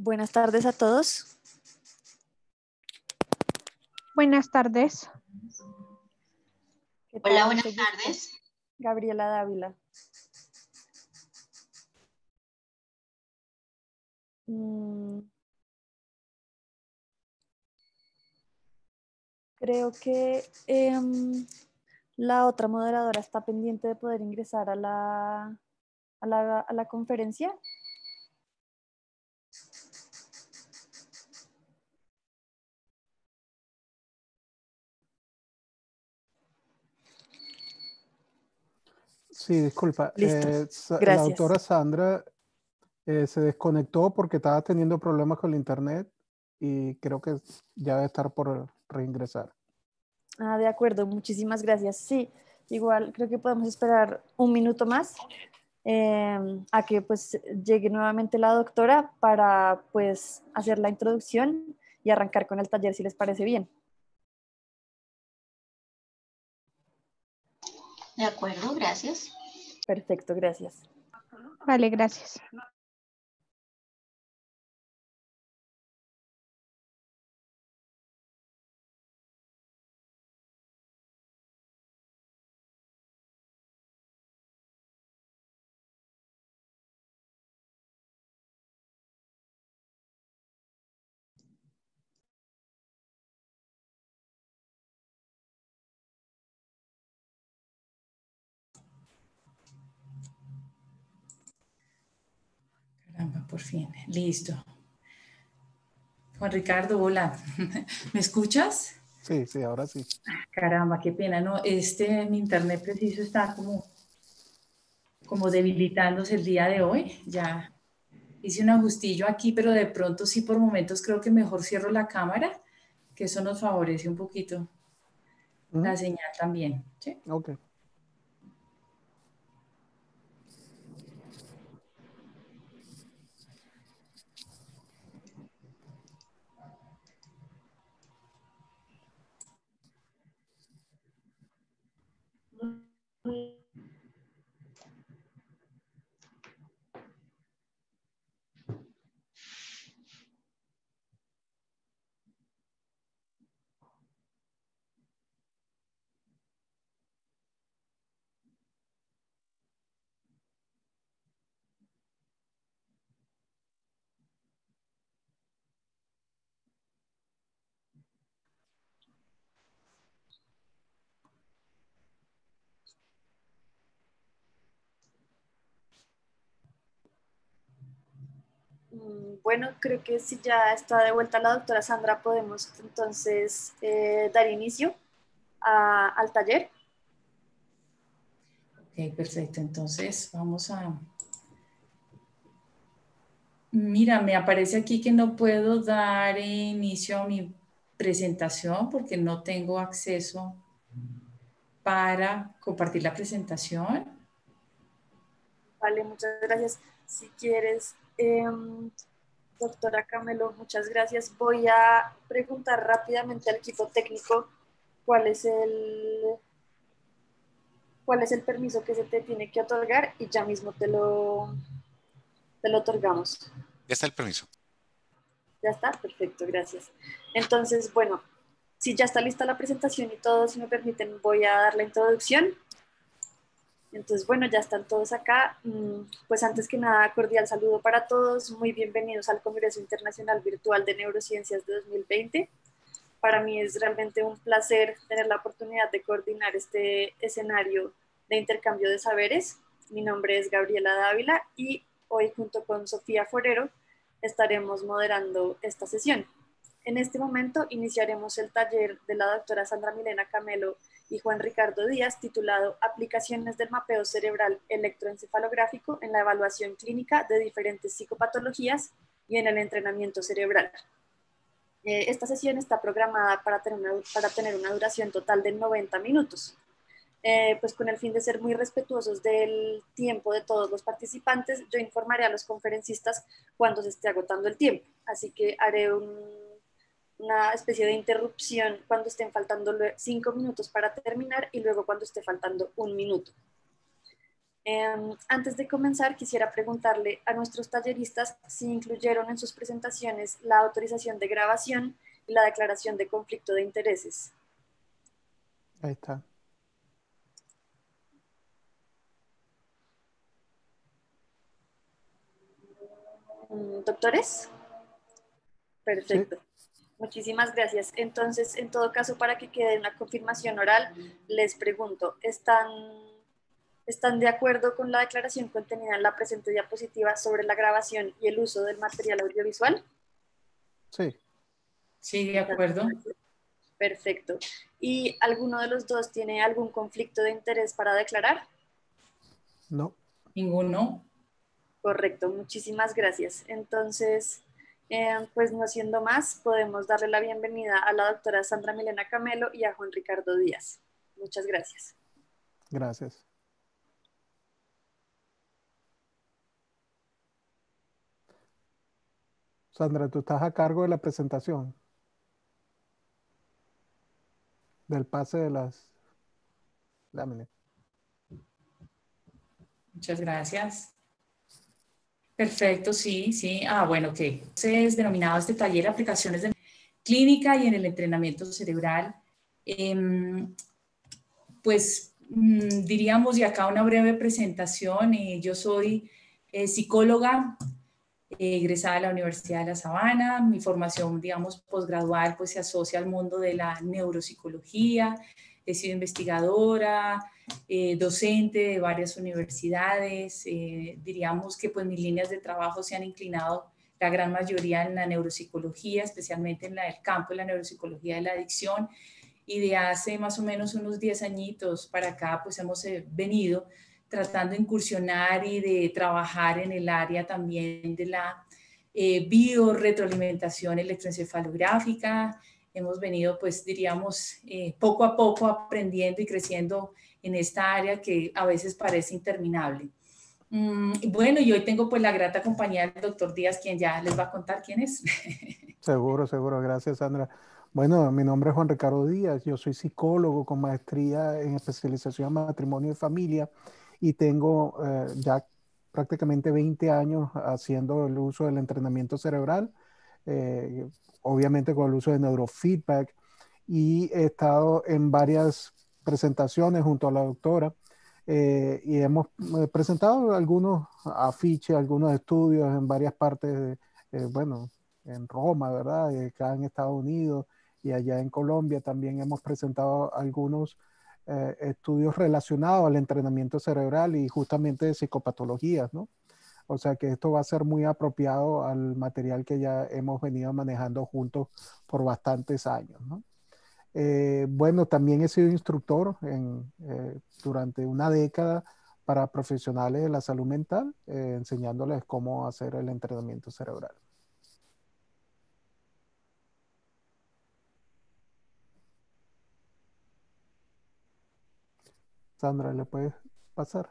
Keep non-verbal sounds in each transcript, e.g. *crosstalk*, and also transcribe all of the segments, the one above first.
Buenas tardes a todos. Buenas tardes. Hola, buenas tardes. Gabriela Dávila. Mm. Creo que em, la otra moderadora está pendiente de poder ingresar a la, a la, a la conferencia. Sí, disculpa. Eh, la doctora Sandra eh, se desconectó porque estaba teniendo problemas con el internet y creo que ya debe estar por reingresar. Ah, de acuerdo, muchísimas gracias. Sí, igual creo que podemos esperar un minuto más em, a que pues llegue nuevamente la doctora para pues hacer la introducción y arrancar con el taller si les parece bien. De acuerdo, gracias. Perfecto, gracias. Vale, gracias. fin. Listo. Juan Ricardo, hola. *laughs* ¿Me escuchas? Sí, sí, ahora sí. Ah, caramba, qué pena, ¿no? Este, mi internet preciso está como, como debilitándose el día de hoy. Ya hice un ajustillo aquí, pero de pronto sí por momentos creo que mejor cierro la cámara, que eso nos favorece un poquito la señal también. ¿sí? Ok. Mm-hmm. Mm, bueno, creo que si ya está de vuelta la doctora Sandra, podemos entonces eh, dar inicio al taller. Ok, perfecto. Entonces vamos a... Mira, me aparece aquí que no puedo dar inicio a mi presentación porque no tengo acceso para compartir la presentación. Vale, muchas gracias. Si quieres, Em, doctora Camelo, muchas gracias. Voy a preguntar rápidamente al equipo técnico cuál es el cuál es el permiso que se te tiene que otorgar y ya mismo te lo, te lo otorgamos. Ya está el permiso. Ya está, perfecto, gracias. Entonces, bueno, si ya está lista la presentación y todo, si me permiten, voy a dar la introducción. Entonces, bueno, ya están todos acá. Mm, pues antes que nada, cordial saludo para todos. Muy bienvenidos al Congreso Internacional Virtual de Neurociencias de 2020. Para mí es realmente un placer tener la oportunidad de coordinar este escenario de intercambio de saberes. Mi nombre es Gabriela Dávila y hoy junto con Sofía Forero estaremos moderando esta sesión. En este momento iniciaremos el taller de la doctora Sandra Milena Camelo y Juan Ricardo Díaz, titulado Aplicaciones del mapeo cerebral electroencefalográfico en la evaluación clínica de diferentes psicopatologías y en el entrenamiento cerebral. Eh, esta sesión está programada para tener una, para tener una duración total de 90 minutos, eh, pues con el fin de ser muy respetuosos del tiempo de todos los participantes, yo informaré a los conferencistas cuando se esté agotando el tiempo, así que haré un una especie de interrupción cuando estén faltando cinco minutos para terminar y luego cuando esté faltando un minuto. Em, antes de comenzar, quisiera preguntarle a nuestros talleristas si incluyeron en sus presentaciones la autorización de grabación y la declaración de conflicto de intereses. Ahí está. Mm, ¿Doctores? Perfecto. Muchísimas gracias. Entonces, en todo caso, para que quede una confirmación oral, les pregunto, ¿están, ¿están de acuerdo con la declaración contenida en la presente diapositiva sobre la grabación y el uso del material audiovisual? Sí. Sí, de acuerdo. Perfecto. ¿Y alguno de los dos tiene algún conflicto de interés para declarar? No. Ninguno. Correcto, muchísimas gracias. Entonces, Em, pues no siendo más, podemos darle la bienvenida a la doctora Sandra Milena Camelo y a Juan Ricardo Díaz. Muchas gracias. Gracias. Sandra, tú estás a cargo de la presentación. Del pase de las láminas. Muchas gracias. Perfecto, sí, sí. Ah, bueno, que se es denominado este taller aplicaciones de clínica y en el entrenamiento cerebral. Em, pues mm, diríamos, y acá una breve presentación, eh, yo soy eh, psicóloga eh, egresada de la Universidad de La Sabana, mi formación, digamos, posgradual, pues se asocia al mundo de la neuropsicología, he sido investigadora, eh, docente de varias universidades. Eh, diríamos que pues mis líneas de trabajo se han inclinado la gran mayoría en la neuropsicología, especialmente en la del campo de la neuropsicología de la adicción. Y de hace más o menos unos 10 añitos para acá, pues hemos eh, venido tratando de incursionar y de trabajar en el área también de la eh, biorretroalimentación electroencefalográfica. Hemos venido, pues diríamos, poco a poco aprendiendo y creciendo en esta área que a veces parece interminable. Mm, bueno, y hoy tengo pues la grata compañía del doctor Díaz, quien ya les va a contar quién es. *laughs* Seguro, seguro. Gracias, Sandra. Bueno, mi nombre es Juan Ricardo Díaz, yo soy psicólogo con maestría en especialización en matrimonio y familia y tengo eh, ya prácticamente 20 años haciendo el uso del entrenamiento cerebral, eh, obviamente con el uso de neurofeedback y he estado en varias presentaciones junto a la doctora eh, y hemos eh, presentado algunos afiches, algunos estudios en varias partes, eh, bueno, en Roma, ¿verdad? acá en Estados Unidos y allá en Colombia también hemos presentado algunos estudios relacionados al entrenamiento cerebral y justamente de psicopatologías, ¿no? O sea que esto va a ser muy apropiado al material que ya hemos venido manejando juntos por bastantes años, ¿no? Eh, bueno, también he sido instructor eh, durante una década para profesionales de la salud mental, eh, enseñándoles cómo hacer el entrenamiento cerebral. Sandra, ¿le puedes pasar?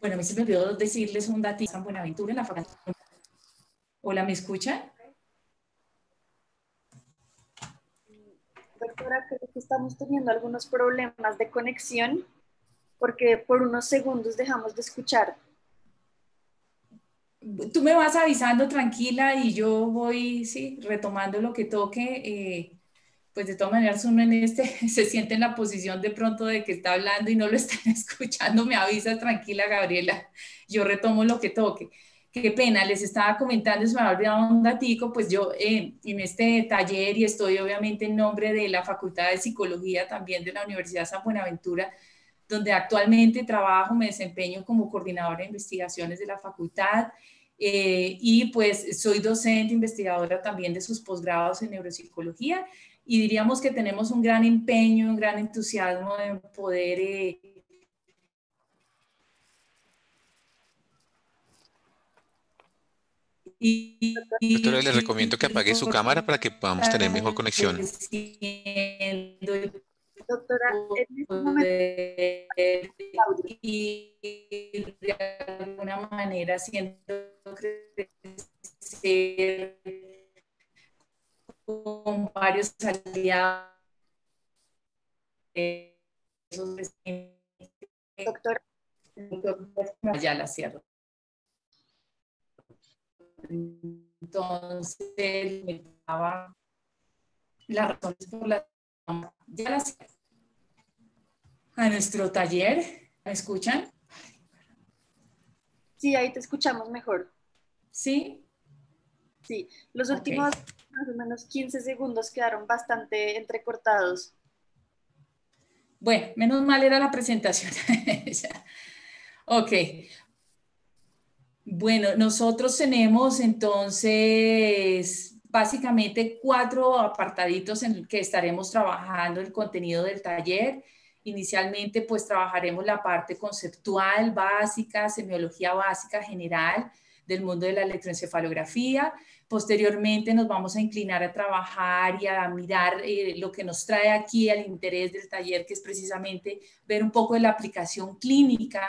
Bueno, a mí se me olvidó decirles un datito en Buenaventura, en la facultad. Hola, ¿me escuchan? Doctora, creo que estamos teniendo algunos problemas de conexión porque por unos segundos dejamos de escuchar. Tú me vas avisando tranquila y yo voy sí, retomando lo que toque. Eh, pues de todas maneras uno en este *laughs* se siente en la posición de pronto de que está hablando y no lo están *laughs* escuchando, me avisa tranquila Gabriela, yo retomo lo que toque. Qué pena, les estaba comentando, se me había un datico, pues yo eh, en este taller y estoy obviamente en nombre de la Facultad de Psicología también de la Universidad San Buenaventura, donde actualmente trabajo, me desempeño como coordinadora de investigaciones de la facultad. Eh, y pues soy docente, investigadora también de sus posgrados en neuropsicología y diríamos que tenemos un gran empeño, un gran entusiasmo en poder... Eh, y, Doctora, les recomiendo que apague su cámara para que podamos tener mejor conexión. Doctora, en este momento, y de alguna manera siento con varios aliados. Eh, doctor doctora, ya la cierro. Entonces, me daba la razón por la ya a nuestro taller. ¿Me escuchan? Sí, ahí te escuchamos mejor. ¿Sí? Sí, los últimos más o menos 15 segundos quedaron bastante entrecortados. Bueno, menos mal era la presentación. *laughs* ok. Bueno, nosotros tenemos entonces básicamente cuatro apartaditos en el que estaremos trabajando el contenido del taller. Inicialmente, pues trabajaremos la parte conceptual, básica, semiología básica, general, del mundo de la electroencefalografía. Posteriormente nos vamos a inclinar a trabajar y a mirar eh, lo que nos trae aquí al interés del taller, que es precisamente ver un poco de la aplicación clínica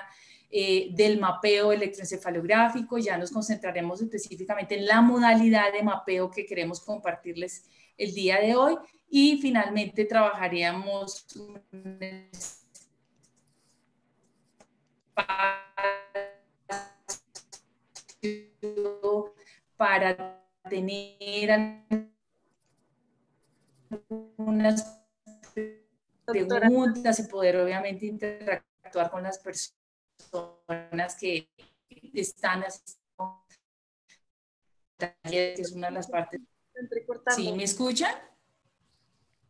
eh, del mapeo electroencefalográfico. Ya nos concentraremos específicamente en la modalidad de mapeo que queremos compartirles el día de hoy. Y finalmente trabajaríamos para para tener unas preguntas y poder obviamente interactuar con las personas que están haciendo es una las partes. ¿Sí me escuchan?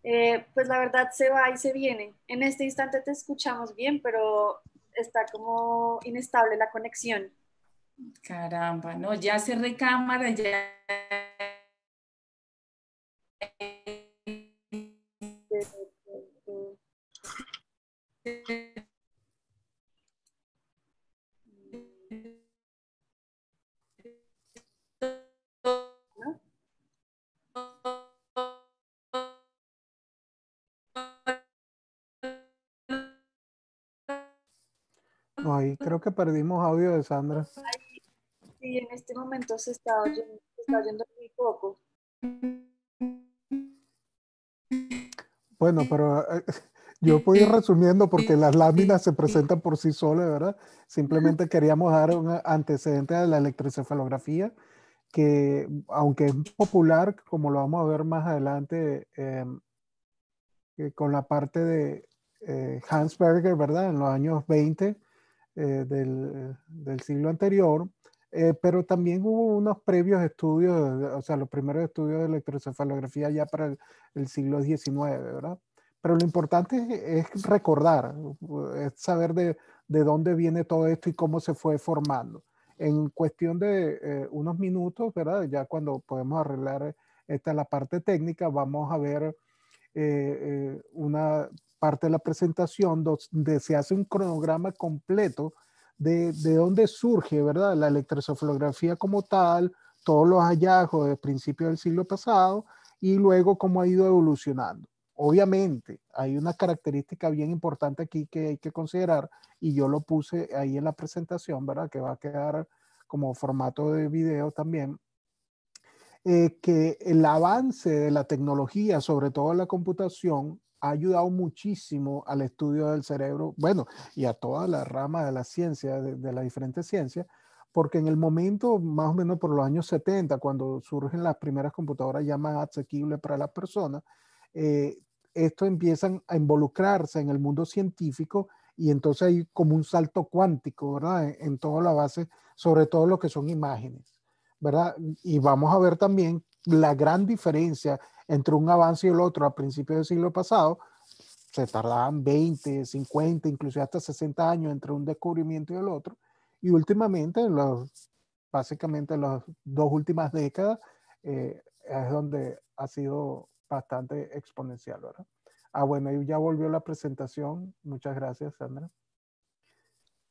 Eh, pues la verdad se va y se viene. En este instante te escuchamos bien, pero está como inestable la conexión. Caramba, no, ya cerré cámara, ya. creo que perdimos audio de Sandra. Sí, en este momento se está oyendo, muy poco. Bueno, pero eh, *laughs* yo voy resumiendo porque las láminas se presentan por sí solas, ¿verdad? Simplemente queríamos dar un antecedente de la electroencefalografía que aunque es popular, como lo vamos a ver más adelante em, eh, con la parte de eh, Hans Berger, ¿verdad? En los años 20 del, del, siglo anterior, eh, pero también hubo unos previos estudios, o sea, los primeros estudios de electroencefalografía ya para el, siglo XIX, ¿verdad? Pero lo importante es, recordar, es saber de, de, dónde viene todo esto y cómo se fue formando. En cuestión de eh, unos minutos, ¿verdad? Ya cuando podemos arreglar esta la parte técnica, vamos a ver eh, una parte de la presentación donde se hace un cronograma completo de, de dónde surge, ¿verdad? La electrosoflografía como tal, todos los hallazgos de principios del siglo pasado y luego cómo ha ido evolucionando. Obviamente, hay una característica bien importante aquí que hay que considerar y yo lo puse ahí en la presentación, ¿verdad? Que va a quedar como formato de video también, eh, que el avance de la tecnología, sobre todo la computación, ha ayudado muchísimo al estudio del cerebro, bueno, y a toda la rama de la ciencia, de, las diferentes ciencias, porque en el momento, más o menos por los años 70, cuando surgen las primeras computadoras ya más asequibles para las personas, eh, esto empiezan a involucrarse en el mundo científico y entonces hay como un salto cuántico, ¿verdad? En, en toda la base, sobre todo lo que son imágenes, ¿verdad? Y vamos a ver también la gran diferencia entre un avance y el otro a principios del siglo pasado, se tardaban 20, 50, incluso hasta 60 años entre un descubrimiento y el otro. Y últimamente, básicamente las dos últimas décadas, eh, es donde ha sido bastante exponencial, Ah, bueno, ya volvió la presentación. Muchas gracias, Sandra.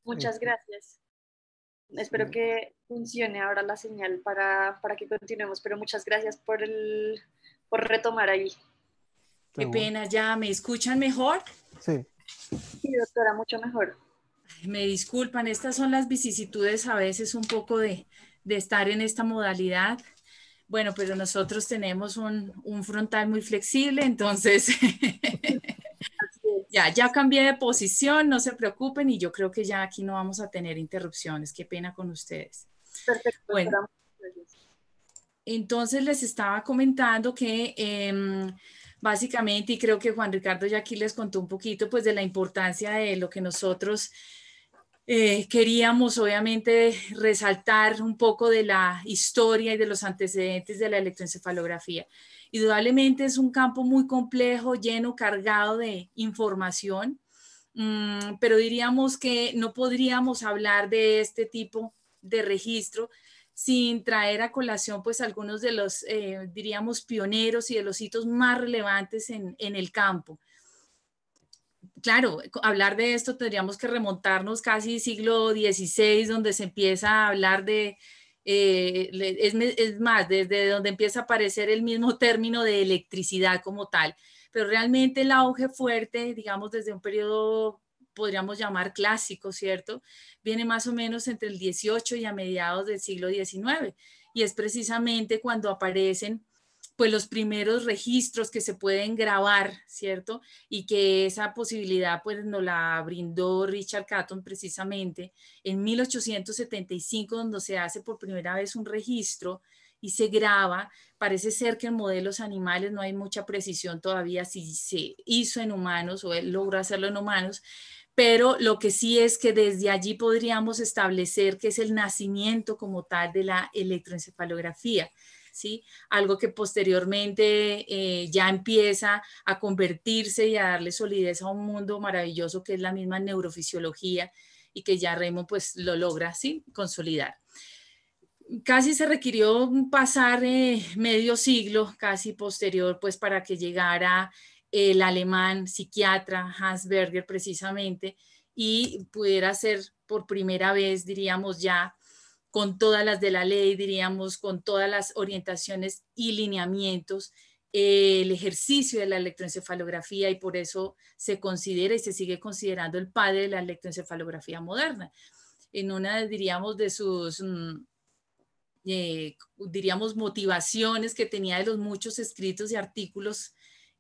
Muchas este, gracias. Espero mm. que funcione ahora la señal para, que continuemos, pero muchas gracias por, el, por retomar ahí. Qué pena, ya me escuchan mejor. Sí. Sí, doctora, mucho mejor. me disculpan, estas son las vicisitudes a veces un poco de, estar en esta modalidad. Bueno, pero nosotros tenemos un, un frontal muy flexible, entonces *laughs* Ya, ya cambié de posición, no se preocupen y yo creo que ya aquí no vamos a tener interrupciones. Qué pena con ustedes. Perfecto. entonces les estaba comentando que em, básicamente, y creo que Juan Ricardo ya aquí les contó un poquito, pues de la importancia de lo que nosotros eh, queríamos obviamente resaltar un poco de la historia y de los antecedentes de la electroencefalografía dudablemente, es un campo muy complejo, lleno, cargado de información, mm, pero diríamos que no podríamos hablar de este tipo de registro sin traer a colación pues algunos de los, eh, diríamos, pioneros y de los hitos más relevantes en, en el campo claro, eh, hablar de esto tendríamos que remontarnos casi siglo XVI, donde se empieza a hablar de eh, es, es, más, desde donde empieza a aparecer el mismo término de electricidad como tal. Pero realmente el auge fuerte, digamos, desde un periodo podríamos llamar clásico, ¿cierto? Viene más o menos entre el 18 y a mediados del siglo XIX. Y es precisamente cuando aparecen pues los primeros registros que se pueden grabar, ¿cierto? Y que esa posibilidad pues nos la brindó Richard Catton precisamente en 1875, donde se hace por primera vez un registro y se graba. Parece ser que en modelos animales no hay mucha precisión todavía si se hizo en humanos o él logró hacerlo en humanos, pero lo que sí es que desde allí podríamos establecer que es el nacimiento como tal de la electroencefalografía. Algo que posteriormente eh, ya empieza a convertirse y a darle solidez a un mundo maravilloso que es la misma neurofisiología y que ya Remo pues lo logra, ¿sí? Consolidar casi se requirió pasar eh, medio siglo casi posterior pues para que llegara el alemán psiquiatra Hans Berger precisamente y pudiera ser por primera vez diríamos ya con todas las de la ley, diríamos, con todas las orientaciones y lineamientos, eh, el ejercicio de la electroencefalografía y por eso se considera y se sigue considerando el padre de la electroencefalografía moderna. En una, diríamos, de sus... Mm, eh, diríamos, motivaciones que tenía de los muchos escritos y artículos,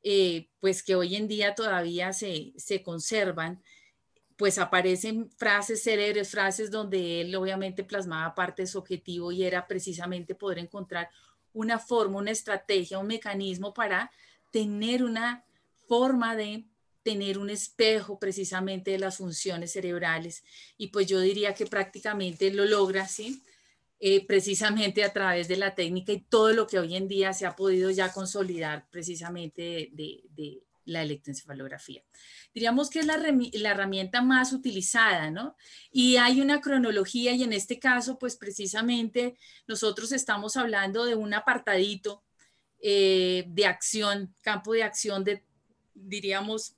eh, pues que hoy en día todavía se, se conservan, pues aparecen frases cerebrales frases donde él obviamente plasmaba parte de su objetivo y era precisamente poder encontrar una forma, una estrategia, un mecanismo para tener una forma de tener un espejo precisamente de las funciones cerebrales. Y pues yo diría que prácticamente lo logra, ¿sí? Eh, precisamente a través de la técnica y todo lo que hoy en día se ha podido ya consolidar precisamente de la electroencefalografía. Diríamos que es la, herramienta más utilizada, ¿no? Y hay una cronología y en este caso, pues precisamente nosotros estamos hablando de un apartadito eh, de acción, campo de acción de, diríamos,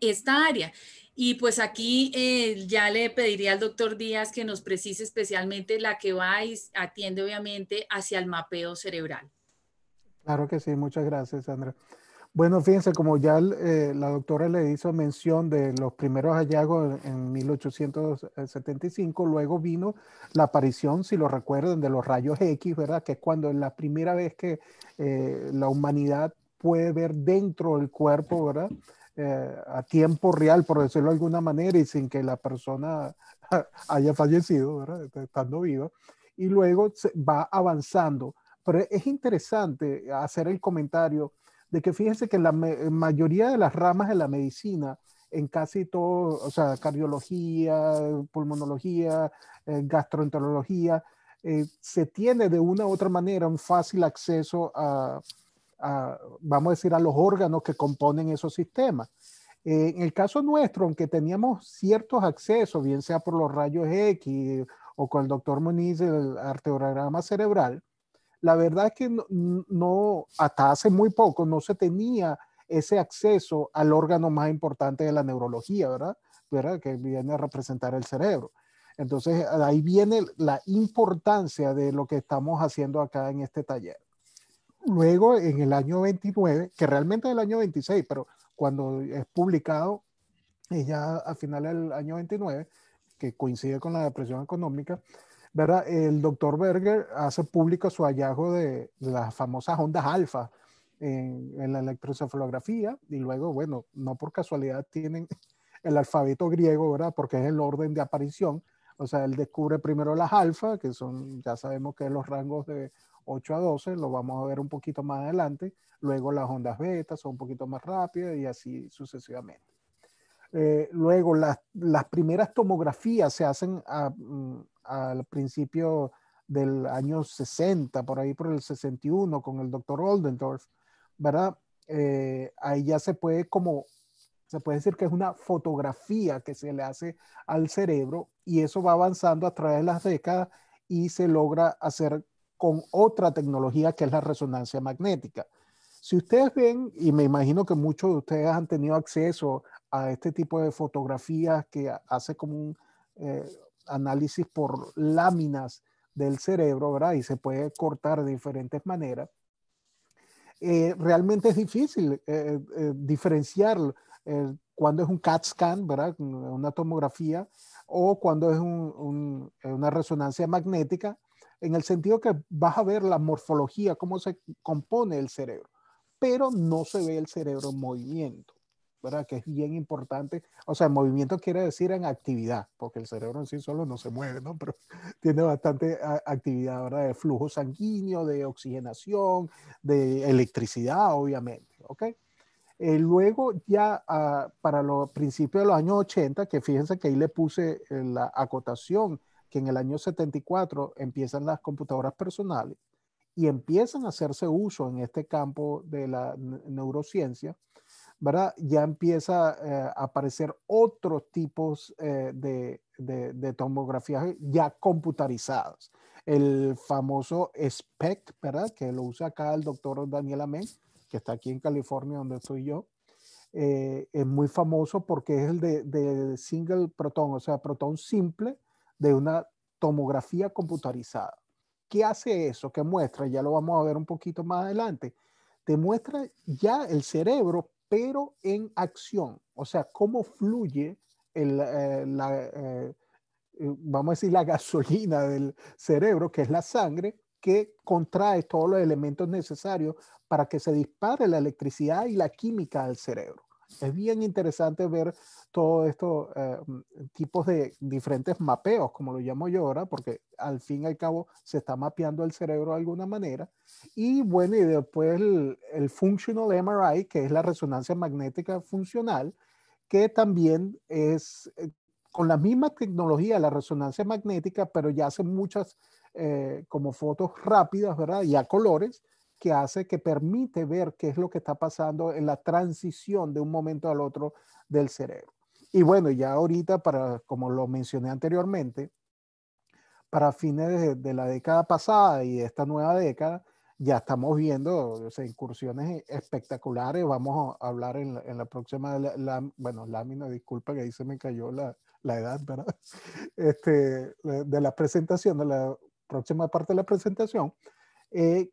esta área. Y pues aquí eh, ya le pediría al doctor Díaz que nos precise especialmente la que va y atiende obviamente hacia el mapeo cerebral. Claro que sí, muchas gracias, Sandra. Bueno, fíjense, como ya eh, la doctora le hizo mención de los primeros hallazgos en, 1875, luego vino la aparición, si lo recuerden, de los rayos X, ¿verdad? Que es cuando la primera vez que eh, la humanidad puede ver dentro del cuerpo, ¿verdad? Eh, a tiempo real, por decirlo de alguna manera, y sin que la persona *laughs* haya fallecido, ¿verdad? Estando viva. Y luego va avanzando. Pero es interesante hacer el comentario de que fíjense que la mayoría de las ramas de la medicina, en casi todo, o sea, cardiología, pulmonología, eh, gastroenterología, eh, se tiene de una u otra manera un fácil acceso a, vamos a decir, a los órganos que componen esos sistemas. Eh, en el caso nuestro, aunque teníamos ciertos accesos, bien sea por los rayos X o con el doctor Muniz, el arteriograma cerebral, la verdad es que no, hasta hace muy poco no se tenía ese acceso al órgano más importante de la neurología, ¿verdad? ¿verdad? Que viene a representar el cerebro. Entonces, ahí viene la importancia de lo que estamos haciendo acá en este taller. Luego, en el año 29, que realmente es el año 26, pero cuando es publicado, ya a final del año 29, que coincide con la depresión económica, ¿verdad? El doctor Berger hace público su hallazgo de las famosas ondas alfa en, la electroencefalografía y luego, bueno, no por casualidad tienen *laughs* el alfabeto griego, ¿verdad? Porque es el orden de aparición. O sea, él descubre primero las alfa, que son, ya sabemos que los rangos de 8 a 12, lo vamos a ver un poquito más adelante. Luego las ondas beta son un poquito más rápidas y así sucesivamente. Eh, luego, las, las, primeras tomografías se hacen a, mm, al principio del año 60, por ahí por el 61, con el doctor Oldendorf, ¿verdad? Eh, ahí ya se puede como, se puede decir que es una fotografía que se le hace al cerebro y eso va avanzando a través de las décadas y se logra hacer con otra tecnología que es la resonancia magnética. Si ustedes ven, y me imagino que muchos de ustedes han tenido acceso a este tipo de fotografías que hace como un, eh, análisis por láminas del cerebro, ¿verdad? Y se puede cortar de diferentes maneras. Eh, realmente es difícil eh, eh, diferenciar cuando es un CAT scan, ¿verdad? Una tomografía o cuando es una resonancia magnética, en el sentido que vas a ver la morfología, cómo se compone el cerebro, pero no se ve el cerebro en movimiento. Que es bien importante. O sea, movimiento quiere decir en actividad, porque el cerebro en sí solo no se mueve, ¿no? Pero *laughs* tiene bastante ah, actividad, ¿verdad? De flujo sanguíneo, de oxigenación, de electricidad, obviamente, ¿ok? Eh, luego ya ah, para los principios de los años 80, que fíjense que ahí le puse eh, la acotación, que en el año 74 empiezan las computadoras personales y empiezan a hacerse uso en este campo de la neurociencia ¿verdad? Ya empieza eh, a aparecer otros tipos eh, de, de, tomografías ya computarizadas. El famoso SPECT, ¿verdad? Que lo usa acá el doctor Daniel Amén, que está aquí en California, donde estoy yo. Eh, es muy famoso porque es el de, de single protón, o sea, protón simple de una tomografía computarizada. ¿Qué hace eso? ¿Qué muestra? Ya lo vamos a ver un poquito más adelante. Te muestra ya el cerebro pero en acción, o sea, cómo fluye eh, la, eh, eh, vamos a decir, la *laughs* gasolina del cerebro, que es la sangre, que contrae todos los elementos necesarios para que se dispare la electricidad y la química del cerebro es bien interesante ver todos estos eh, mm, tipos de diferentes mapeos, como lo llamo yo ahora, porque al fin y al cabo se está mapeando el cerebro de alguna manera. Y bueno, y después el, functional MRI, que es la resonancia magnética funcional, que también es eh, con la misma tecnología, la resonancia magnética, pero ya hace muchas eh, como fotos rápidas, ¿verdad? Y a colores que hace, que permite ver qué es lo que está pasando en la transición de un momento al otro del cerebro. Y bueno, ya ahorita, para, como lo mencioné anteriormente, para fines de, la década pasada y esta nueva década, ya estamos viendo incursiones espectaculares. Vamos a hablar en la, en la próxima, bueno, lámina, disculpa que ahí se me cayó la, edad, ¿verdad? *laughs* Este, de la presentación, de la próxima parte de la presentación, eh,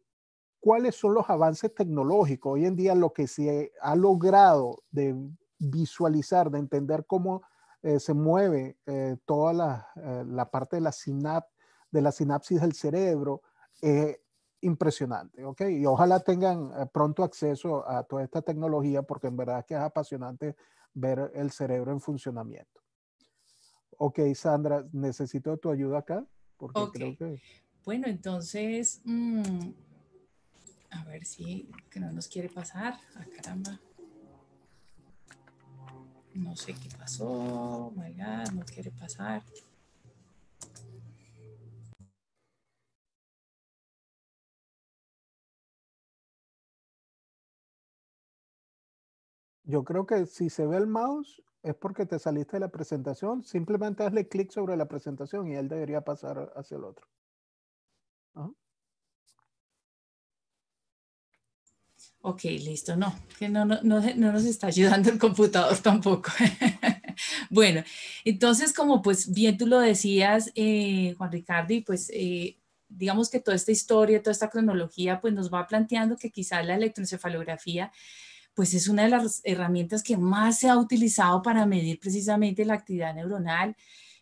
cuáles son los avances tecnológicos. Hoy en día lo que se ha logrado de visualizar, de entender cómo eh, se mueve eh, toda la, eh, la, parte de la, sinap de la sinapsis del cerebro, es impresionante, ¿ok? Y ojalá tengan pronto acceso a toda esta tecnología porque en verdad que es apasionante ver el cerebro en funcionamiento. Ok, Sandra, necesito tu ayuda acá porque creo que... Bueno, entonces, mm, a ver si que no nos quiere pasar. a ah, caramba. No sé qué pasó. Oh no quiere pasar. Yo creo que si se ve el mouse es porque te saliste de la presentación. Simplemente hazle clic sobre la presentación y él debería pasar hacia el otro. Ok, listo, no, que no, no, no, nos está ayudando el computador tampoco. *laughs* bueno, entonces como pues bien tú lo decías, eh, Juan Ricardo, y pues eh, digamos que toda esta historia, toda esta cronología, pues nos va planteando que quizás la electroencefalografía pues es una de las herramientas que más se ha utilizado para medir precisamente la actividad neuronal.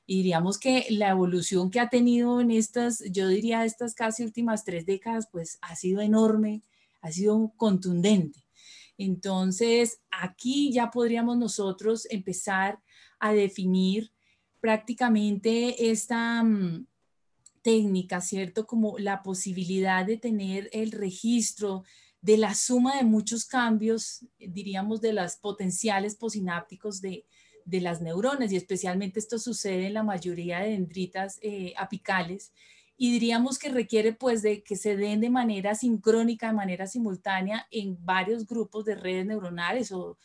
Y diríamos que la evolución que ha tenido en estas, yo diría estas casi últimas tres décadas, pues ha sido enorme ha sido contundente. Entonces, aquí ya podríamos nosotros empezar a definir prácticamente esta mm, técnica, ¿cierto? Como la posibilidad de tener el registro de la suma de muchos cambios, diríamos, de los potenciales posinápticos de, las neuronas, y especialmente esto sucede en la mayoría de dendritas eh, apicales, y diríamos que requiere pues de que se den de manera sincrónica, de manera simultánea en varios grupos de redes neuronales o,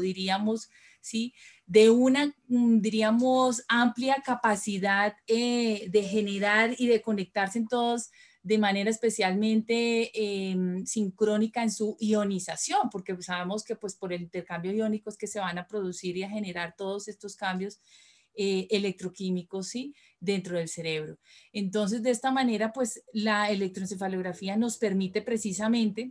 diríamos, ¿sí? De una, mm, diríamos, amplia capacidad eh, de generar y de conectarse en todos de manera especialmente em, sincrónica en su ionización, porque sabemos que pues por el intercambio iónico es que se van a producir y a generar todos estos cambios eh, electroquímicos ¿sí? dentro del cerebro. Entonces, de esta manera, pues la electroencefalografía nos permite precisamente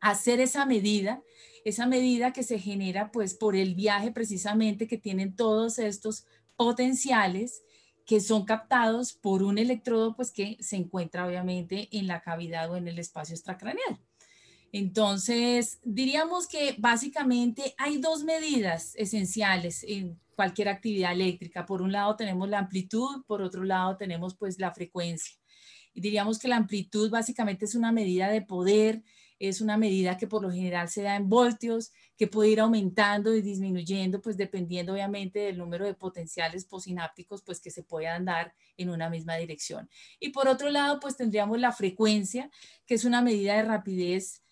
hacer esa medida, esa medida que se genera pues por el viaje precisamente que tienen todos estos potenciales que son captados por un electrodo pues que se encuentra obviamente en la cavidad o en el espacio extracraneal. Entonces, diríamos que básicamente hay dos medidas esenciales en cualquier actividad eléctrica. Por un lado tenemos la amplitud, por otro lado tenemos pues la frecuencia. Y diríamos que la amplitud básicamente es una medida de poder, es una medida que por lo general se da en voltios, que puede ir aumentando y disminuyendo, pues dependiendo obviamente del número de potenciales posinápticos pues que se puedan dar en una misma dirección. Y por otro lado, pues tendríamos la frecuencia, que es una medida de rapidez,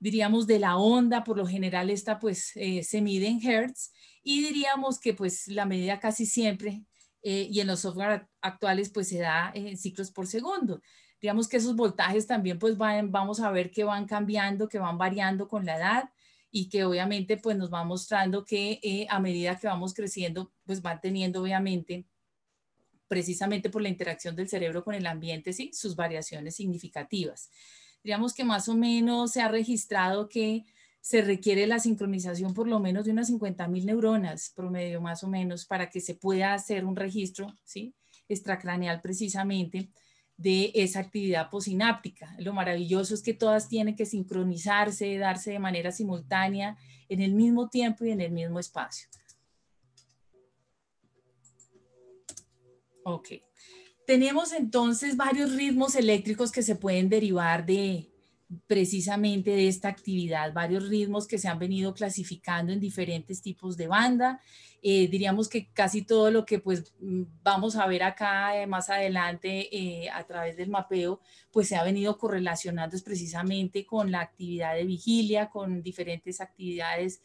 diríamos, de la onda, por lo general esta pues eh, se mide en hertz, y diríamos que pues la medida casi siempre eh, y en los software actuales pues se da en ciclos por segundo. Digamos que esos voltajes también pues van, vamos a ver que van cambiando, que van variando con la edad y que obviamente pues nos va mostrando que eh, a medida que vamos creciendo pues van teniendo obviamente precisamente por la interacción del cerebro con el ambiente, ¿sí? sus variaciones significativas. Digamos que más o menos se ha registrado que se requiere la sincronización por lo menos de unas 50.000 neuronas promedio más o menos para que se pueda hacer un registro ¿sí? extracraneal precisamente de esa actividad posináptica. Lo maravilloso es que todas tienen que sincronizarse, darse de manera simultánea en el mismo tiempo y en el mismo espacio. Ok. Tenemos entonces varios ritmos eléctricos que se pueden derivar de, precisamente de esta actividad, varios ritmos que se han venido clasificando en diferentes tipos de banda. Eh, diríamos que casi todo lo que pues mm, vamos a ver acá eh, más adelante eh, a través del mapeo, pues se ha venido correlacionando precisamente con la actividad de vigilia, con diferentes actividades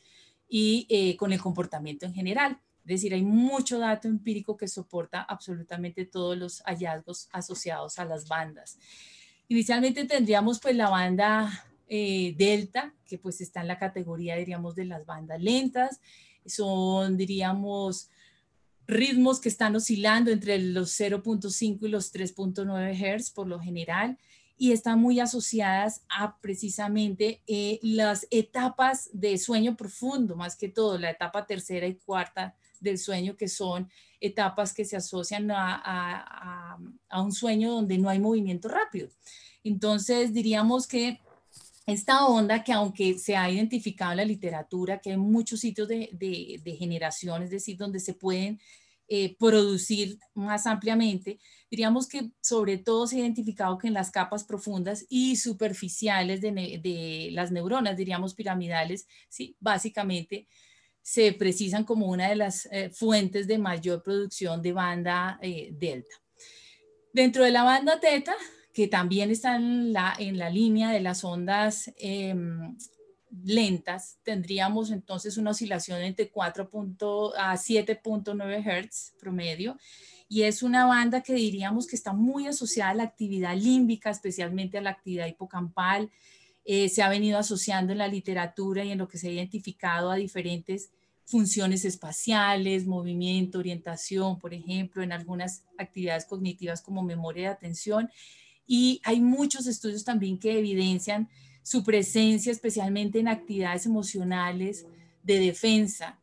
y con el comportamiento en general. Es decir, hay mucho dato empírico que soporta absolutamente todos los hallazgos asociados a las bandas. Inicialmente tendríamos pues la banda eh, Delta, que pues está en la categoría, diríamos, de las bandas lentas. Son, diríamos, ritmos que están oscilando entre los 0.5 y los 3.9 Hz por lo general y están muy asociadas a precisamente eh, las etapas de sueño profundo, más que todo, la etapa tercera y cuarta del sueño, que son etapas que se asocian a, un sueño donde no hay movimiento rápido. Entonces, diríamos que esta onda que aunque se ha identificado en la literatura, que hay muchos sitios de, de, generación, es decir, donde se pueden eh, producir más ampliamente, diríamos que sobre todo se ha identificado que en las capas profundas y superficiales de, de las neuronas, diríamos piramidales, sí, básicamente se precisan como una de las eh, fuentes de mayor producción de banda eh, delta. Dentro de la banda teta, que también está en la, línea de las ondas em, lentas, tendríamos entonces una oscilación entre 4. a 7.9 Hz promedio, y es una banda que diríamos que está muy asociada a la actividad límbica, especialmente a la actividad hipocampal, eh, se ha venido asociando en la literatura y en lo que se ha identificado a diferentes funciones espaciales, movimiento, orientación, por ejemplo, en algunas actividades cognitivas como memoria de atención. Y hay muchos estudios también que evidencian su presencia, especialmente en actividades emocionales de defensa,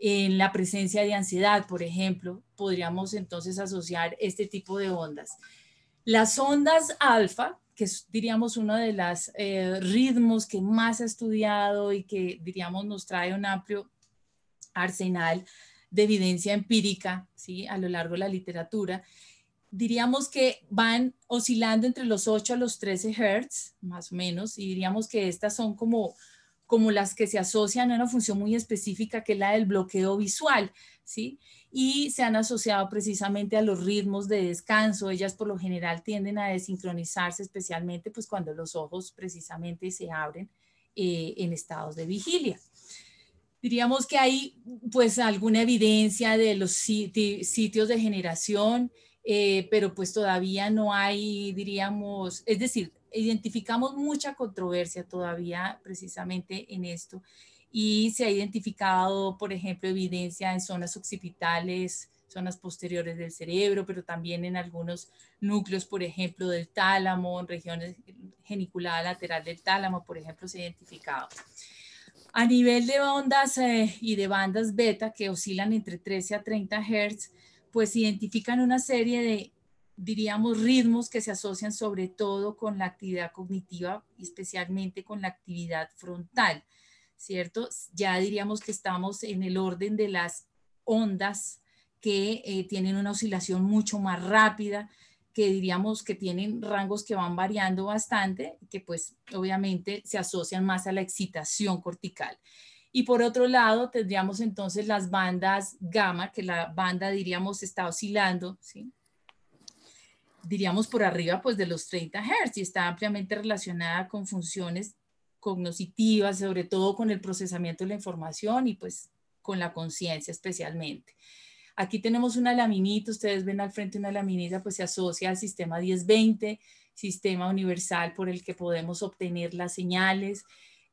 en la presencia de ansiedad, por ejemplo, podríamos entonces asociar este tipo de ondas. Las ondas alfa, que diríamos, uno de los eh, ritmos que más ha estudiado y que, diríamos, nos trae un amplio arsenal de evidencia empírica ¿sí? a lo largo de la literatura. Diríamos que van oscilando entre los 8 a los 13 hertz, más o menos, y diríamos que estas son como como las que se asocian a una función muy específica que es la del bloqueo visual, ¿sí? Y se han asociado precisamente a los ritmos de descanso. Ellas por lo general tienden a desincronizarse, especialmente pues cuando los ojos precisamente se abren eh, en estados de vigilia diríamos que hay pues alguna evidencia de los sitios de generación, eh, pero pues todavía no hay, diríamos, es decir, identificamos mucha controversia todavía precisamente en esto y se ha identificado, por ejemplo, evidencia en zonas occipitales, zonas posteriores del cerebro, pero también en algunos núcleos, por ejemplo, del tálamo, en regiones geniculada lateral del tálamo, por ejemplo, se ha identificado. A nivel de ondas eh, y de bandas beta que oscilan entre 13 a 30 Hz, pues identifican una serie de diríamos, ritmos que se asocian sobre todo con la actividad cognitiva y especialmente con la actividad frontal, ¿cierto? Ya diríamos que estamos en el orden de las ondas que eh, tienen una oscilación mucho más rápida, que diríamos que tienen rangos que van variando bastante, que pues obviamente se asocian más a la excitación cortical. Y por otro lado, tendríamos entonces las bandas gamma, que la banda diríamos está oscilando, ¿sí? diríamos por arriba pues de los 30 Hz y está ampliamente relacionada con funciones cognitivas, sobre todo con el procesamiento de la información y pues con la conciencia especialmente. Aquí tenemos una laminita, ustedes ven al frente una laminita, pues se asocia al sistema 1020, sistema universal por el que podemos obtener las señales.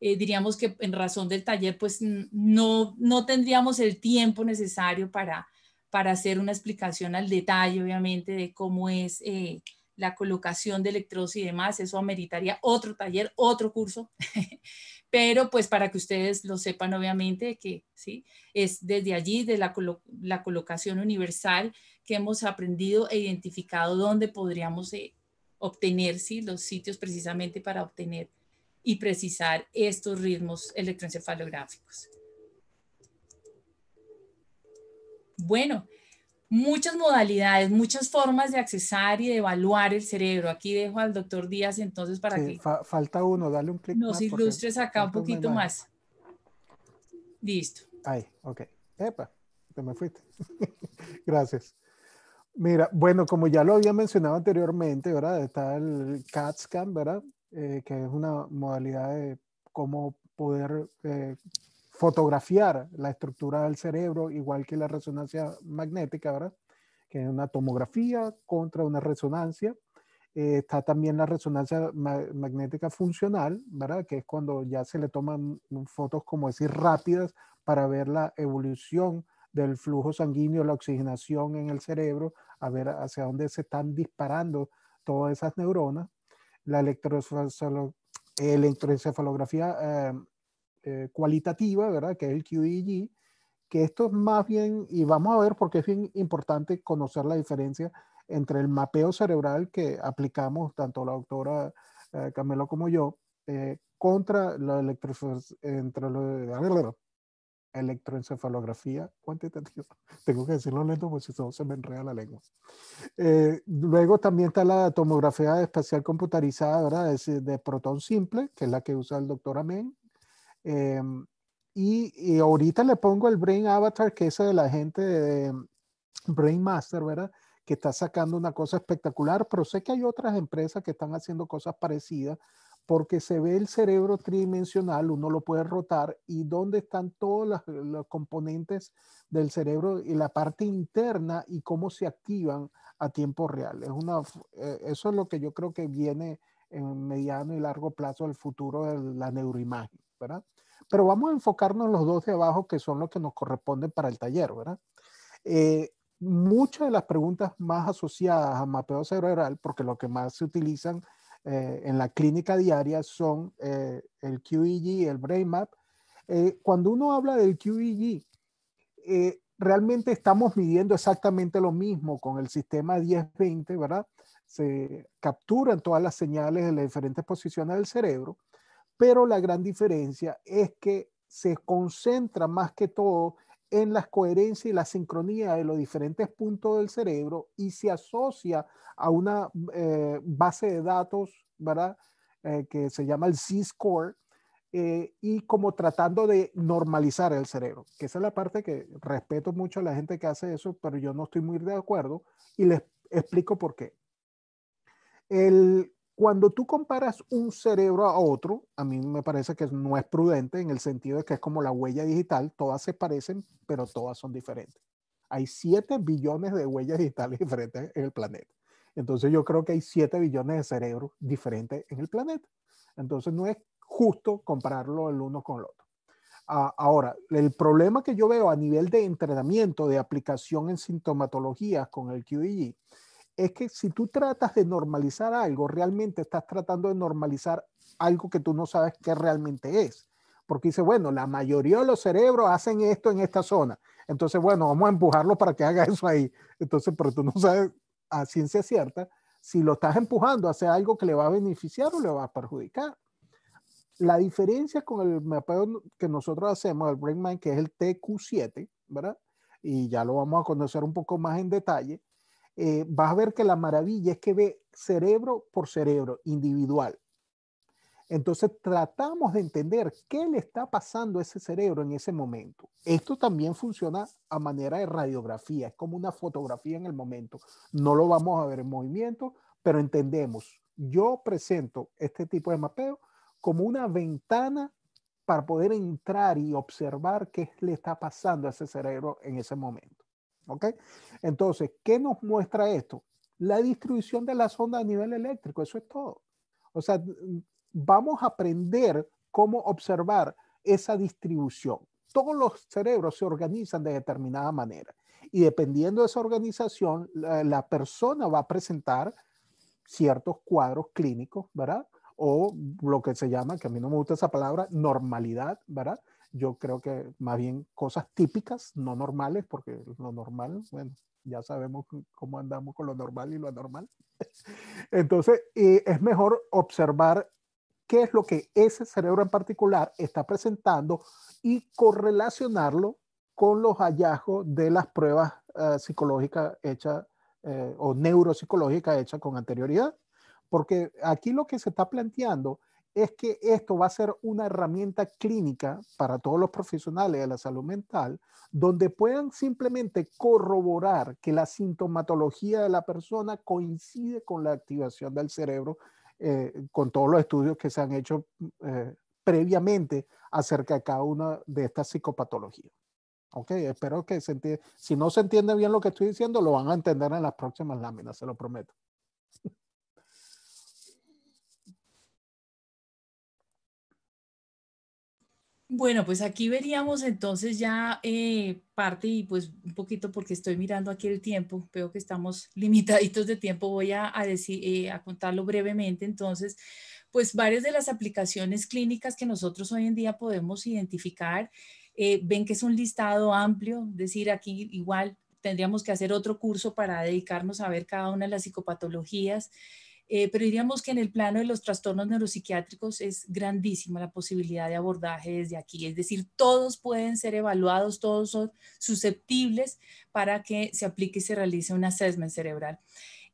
Eh, diríamos que en razón del taller, pues no, no tendríamos el tiempo necesario para para hacer una explicación al detalle, obviamente, de cómo es eh, la colocación de electrodos y demás. Eso ameritaría otro taller, otro curso, *laughs* pero pues para que ustedes lo sepan, obviamente, que sí, es desde allí, de la, colocación universal, que hemos aprendido e identificado dónde podríamos eh, obtener ¿sí? los sitios precisamente para obtener y precisar estos ritmos electroencefalográficos. Bueno, muchas modalidades, muchas formas de accesar y de evaluar el cerebro. Aquí dejo al doctor Díaz entonces para que... falta uno, dale un clic. Nos ilustres acá un poquito más. Listo. Ahí, ok. Epa, te me fuiste. *laughs* Gracias. Mira, bueno, como ya lo había mencionado anteriormente, ¿verdad? Está el CAT scan, ¿verdad? Eh, que es una modalidad de cómo poder eh, fotografiar la estructura del cerebro, igual que la resonancia magnética, ¿verdad? Que es una tomografía contra una resonancia. Eh, está también la resonancia magnética funcional, ¿verdad? Que es cuando ya se le toman fotos, como decir, rápidas para ver la evolución del flujo sanguíneo, la oxigenación en el cerebro, a ver hacia dónde se están disparando todas esas neuronas. La electroencefalografía eh, eh, cualitativa, ¿verdad? Que es el QDG, que esto es más bien, y vamos a ver porque es bien importante conocer la diferencia entre el mapeo cerebral que aplicamos tanto la doctora eh, Camelo como yo, eh, contra la, entre electroencefalografía cuantitativa. *laughs* Tengo que decirlo lento porque si se me enreda la lengua. luego también está la tomografía espacial computarizada ¿verdad? Es de protón simple, que es la que usa el doctor Amén, Em, y, ahorita le pongo el Brain Avatar, que es de la gente de Brain Master, ¿verdad? Que está sacando una cosa espectacular, pero sé que hay otras empresas que están haciendo cosas parecidas porque se ve el cerebro tridimensional, uno lo puede rotar y dónde están todos los, los, componentes del cerebro y la parte interna y cómo se activan a tiempo real. Es una, eh, eso es lo que yo creo que viene en mediano y largo plazo al futuro de la neuroimagen, ¿verdad? Pero vamos a enfocarnos en los dos de abajo, que son los que nos corresponden para el taller, ¿verdad? Eh, muchas de las preguntas más asociadas a mapeo cerebral, porque lo que más se utilizan eh, en la clínica diaria son eh, el QEG, el Brain Map. Eh, cuando uno habla del QEG, realmente estamos midiendo exactamente lo mismo con el sistema 10-20, ¿verdad? Se capturan todas las señales de las diferentes posiciones del cerebro pero la gran diferencia es que se concentra más que todo en la coherencia y la sincronía de los diferentes puntos del cerebro y se asocia a una eh, base de datos, ¿verdad? Eh, que se llama el C-Score eh, y como tratando de normalizar el cerebro, que esa es la parte que respeto mucho a la gente que hace eso, pero yo no estoy muy de acuerdo y les explico por qué. El, cuando tú comparas un cerebro a otro, a mí me parece que no es prudente en el sentido de que es como la huella digital, todas se parecen, pero todas son diferentes. Hay 7 billones de huellas digitales *laughs* diferentes en el planeta. Entonces yo creo que hay 7 billones de cerebros diferentes en el planeta. Entonces no es justo compararlo el uno con el otro. ahora, el problema que yo veo a nivel de entrenamiento, de aplicación en sintomatologías con el QDG, es que si tú tratas de normalizar algo, realmente estás tratando de normalizar algo que tú no sabes qué realmente es. Porque dice, bueno, la mayoría de los cerebros hacen esto en esta zona. Entonces, bueno, vamos a empujarlo para que haga *laughs* eso ahí. Entonces, pero tú no sabes a ciencia cierta si lo estás empujando hacia algo que le va a beneficiar o le va a perjudicar. La diferencia con el mapeo que nosotros hacemos, el Brain Mind, que es el TQ7, ¿verdad? Y ya lo vamos a conocer un poco más en detalle eh, vas a ver que la maravilla es que ve cerebro por cerebro, individual. Entonces tratamos de entender qué le está pasando a ese cerebro en ese momento. Esto también funciona a manera de radiografía, es como una fotografía en el momento. No lo vamos a ver en movimiento, pero entendemos. Yo presento este tipo de mapeo como una ventana para poder entrar y observar qué le está pasando a ese cerebro en ese momento. ¿Ok? Entonces, ¿qué nos muestra esto? La distribución de la onda a nivel eléctrico, eso es todo. O sea, vamos a aprender cómo observar esa distribución. Todos los cerebros se organizan de determinada manera y dependiendo de esa organización, la, la persona va a presentar ciertos cuadros clínicos, ¿verdad? O lo que se llama, que a mí no me gusta esa palabra, normalidad, ¿verdad? yo creo que más bien cosas típicas, no normales, porque lo normal, bueno, ya sabemos cómo andamos con lo normal y lo anormal. *laughs* Entonces, eh, es mejor observar qué es lo que ese cerebro en particular está presentando y correlacionarlo con los hallazgos de las pruebas eh, psicológicas hechas eh, o neuropsicológicas hechas con anterioridad. Porque aquí lo que se está planteando es que esto va a ser una herramienta clínica para todos los profesionales de la salud mental, donde puedan simplemente corroborar que la sintomatología de la persona coincide con la activación del cerebro, eh, con todos los estudios que se han hecho eh, previamente acerca de cada una de estas psicopatologías. Ok, espero que se entienda. Si no se entiende bien lo que estoy diciendo, lo van a entender en las próximas láminas, se lo prometo. Bueno, pues aquí veríamos entonces ya eh, parte y pues un poquito porque estoy mirando aquí el tiempo, veo que estamos *laughs* limitaditos de tiempo, voy a, decir, eh, a contarlo brevemente entonces, pues varias de las aplicaciones clínicas que nosotros hoy en día podemos identificar, eh, ven que es un listado amplio, es decir, aquí igual tendríamos que hacer otro curso para dedicarnos a ver cada una de las psicopatologías. Eh, pero diríamos que en el plano de los trastornos neuropsiquiátricos es grandísima la posibilidad de abordaje desde aquí, es decir, todos pueden ser evaluados, todos son susceptibles para que se aplique y se realice un assessment cerebral.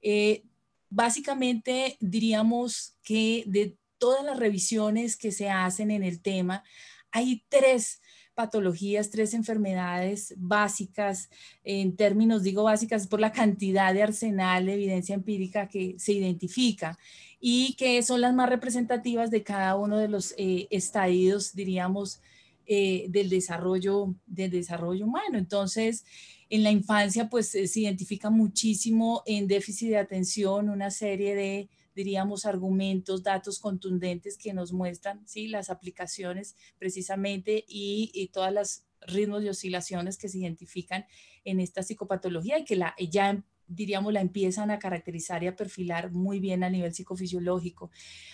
Eh, básicamente diríamos que de todas las revisiones que se hacen en el tema, hay tres patologías, tres enfermedades básicas, en términos digo básicas por la cantidad de arsenal de evidencia empírica que se identifica y que son las más representativas de cada uno de los eh, estadios, diríamos, eh, del, desarrollo, del desarrollo humano. Entonces, en la infancia, pues eh, se identifica muchísimo en déficit de atención una serie de diríamos, argumentos, datos contundentes que nos muestran ¿sí? las aplicaciones precisamente y, y todas las ritmos de oscilaciones que se identifican en esta psicopatología y que la, ya diríamos, la empiezan a caracterizar y a perfilar muy bien a nivel psicofisiológico.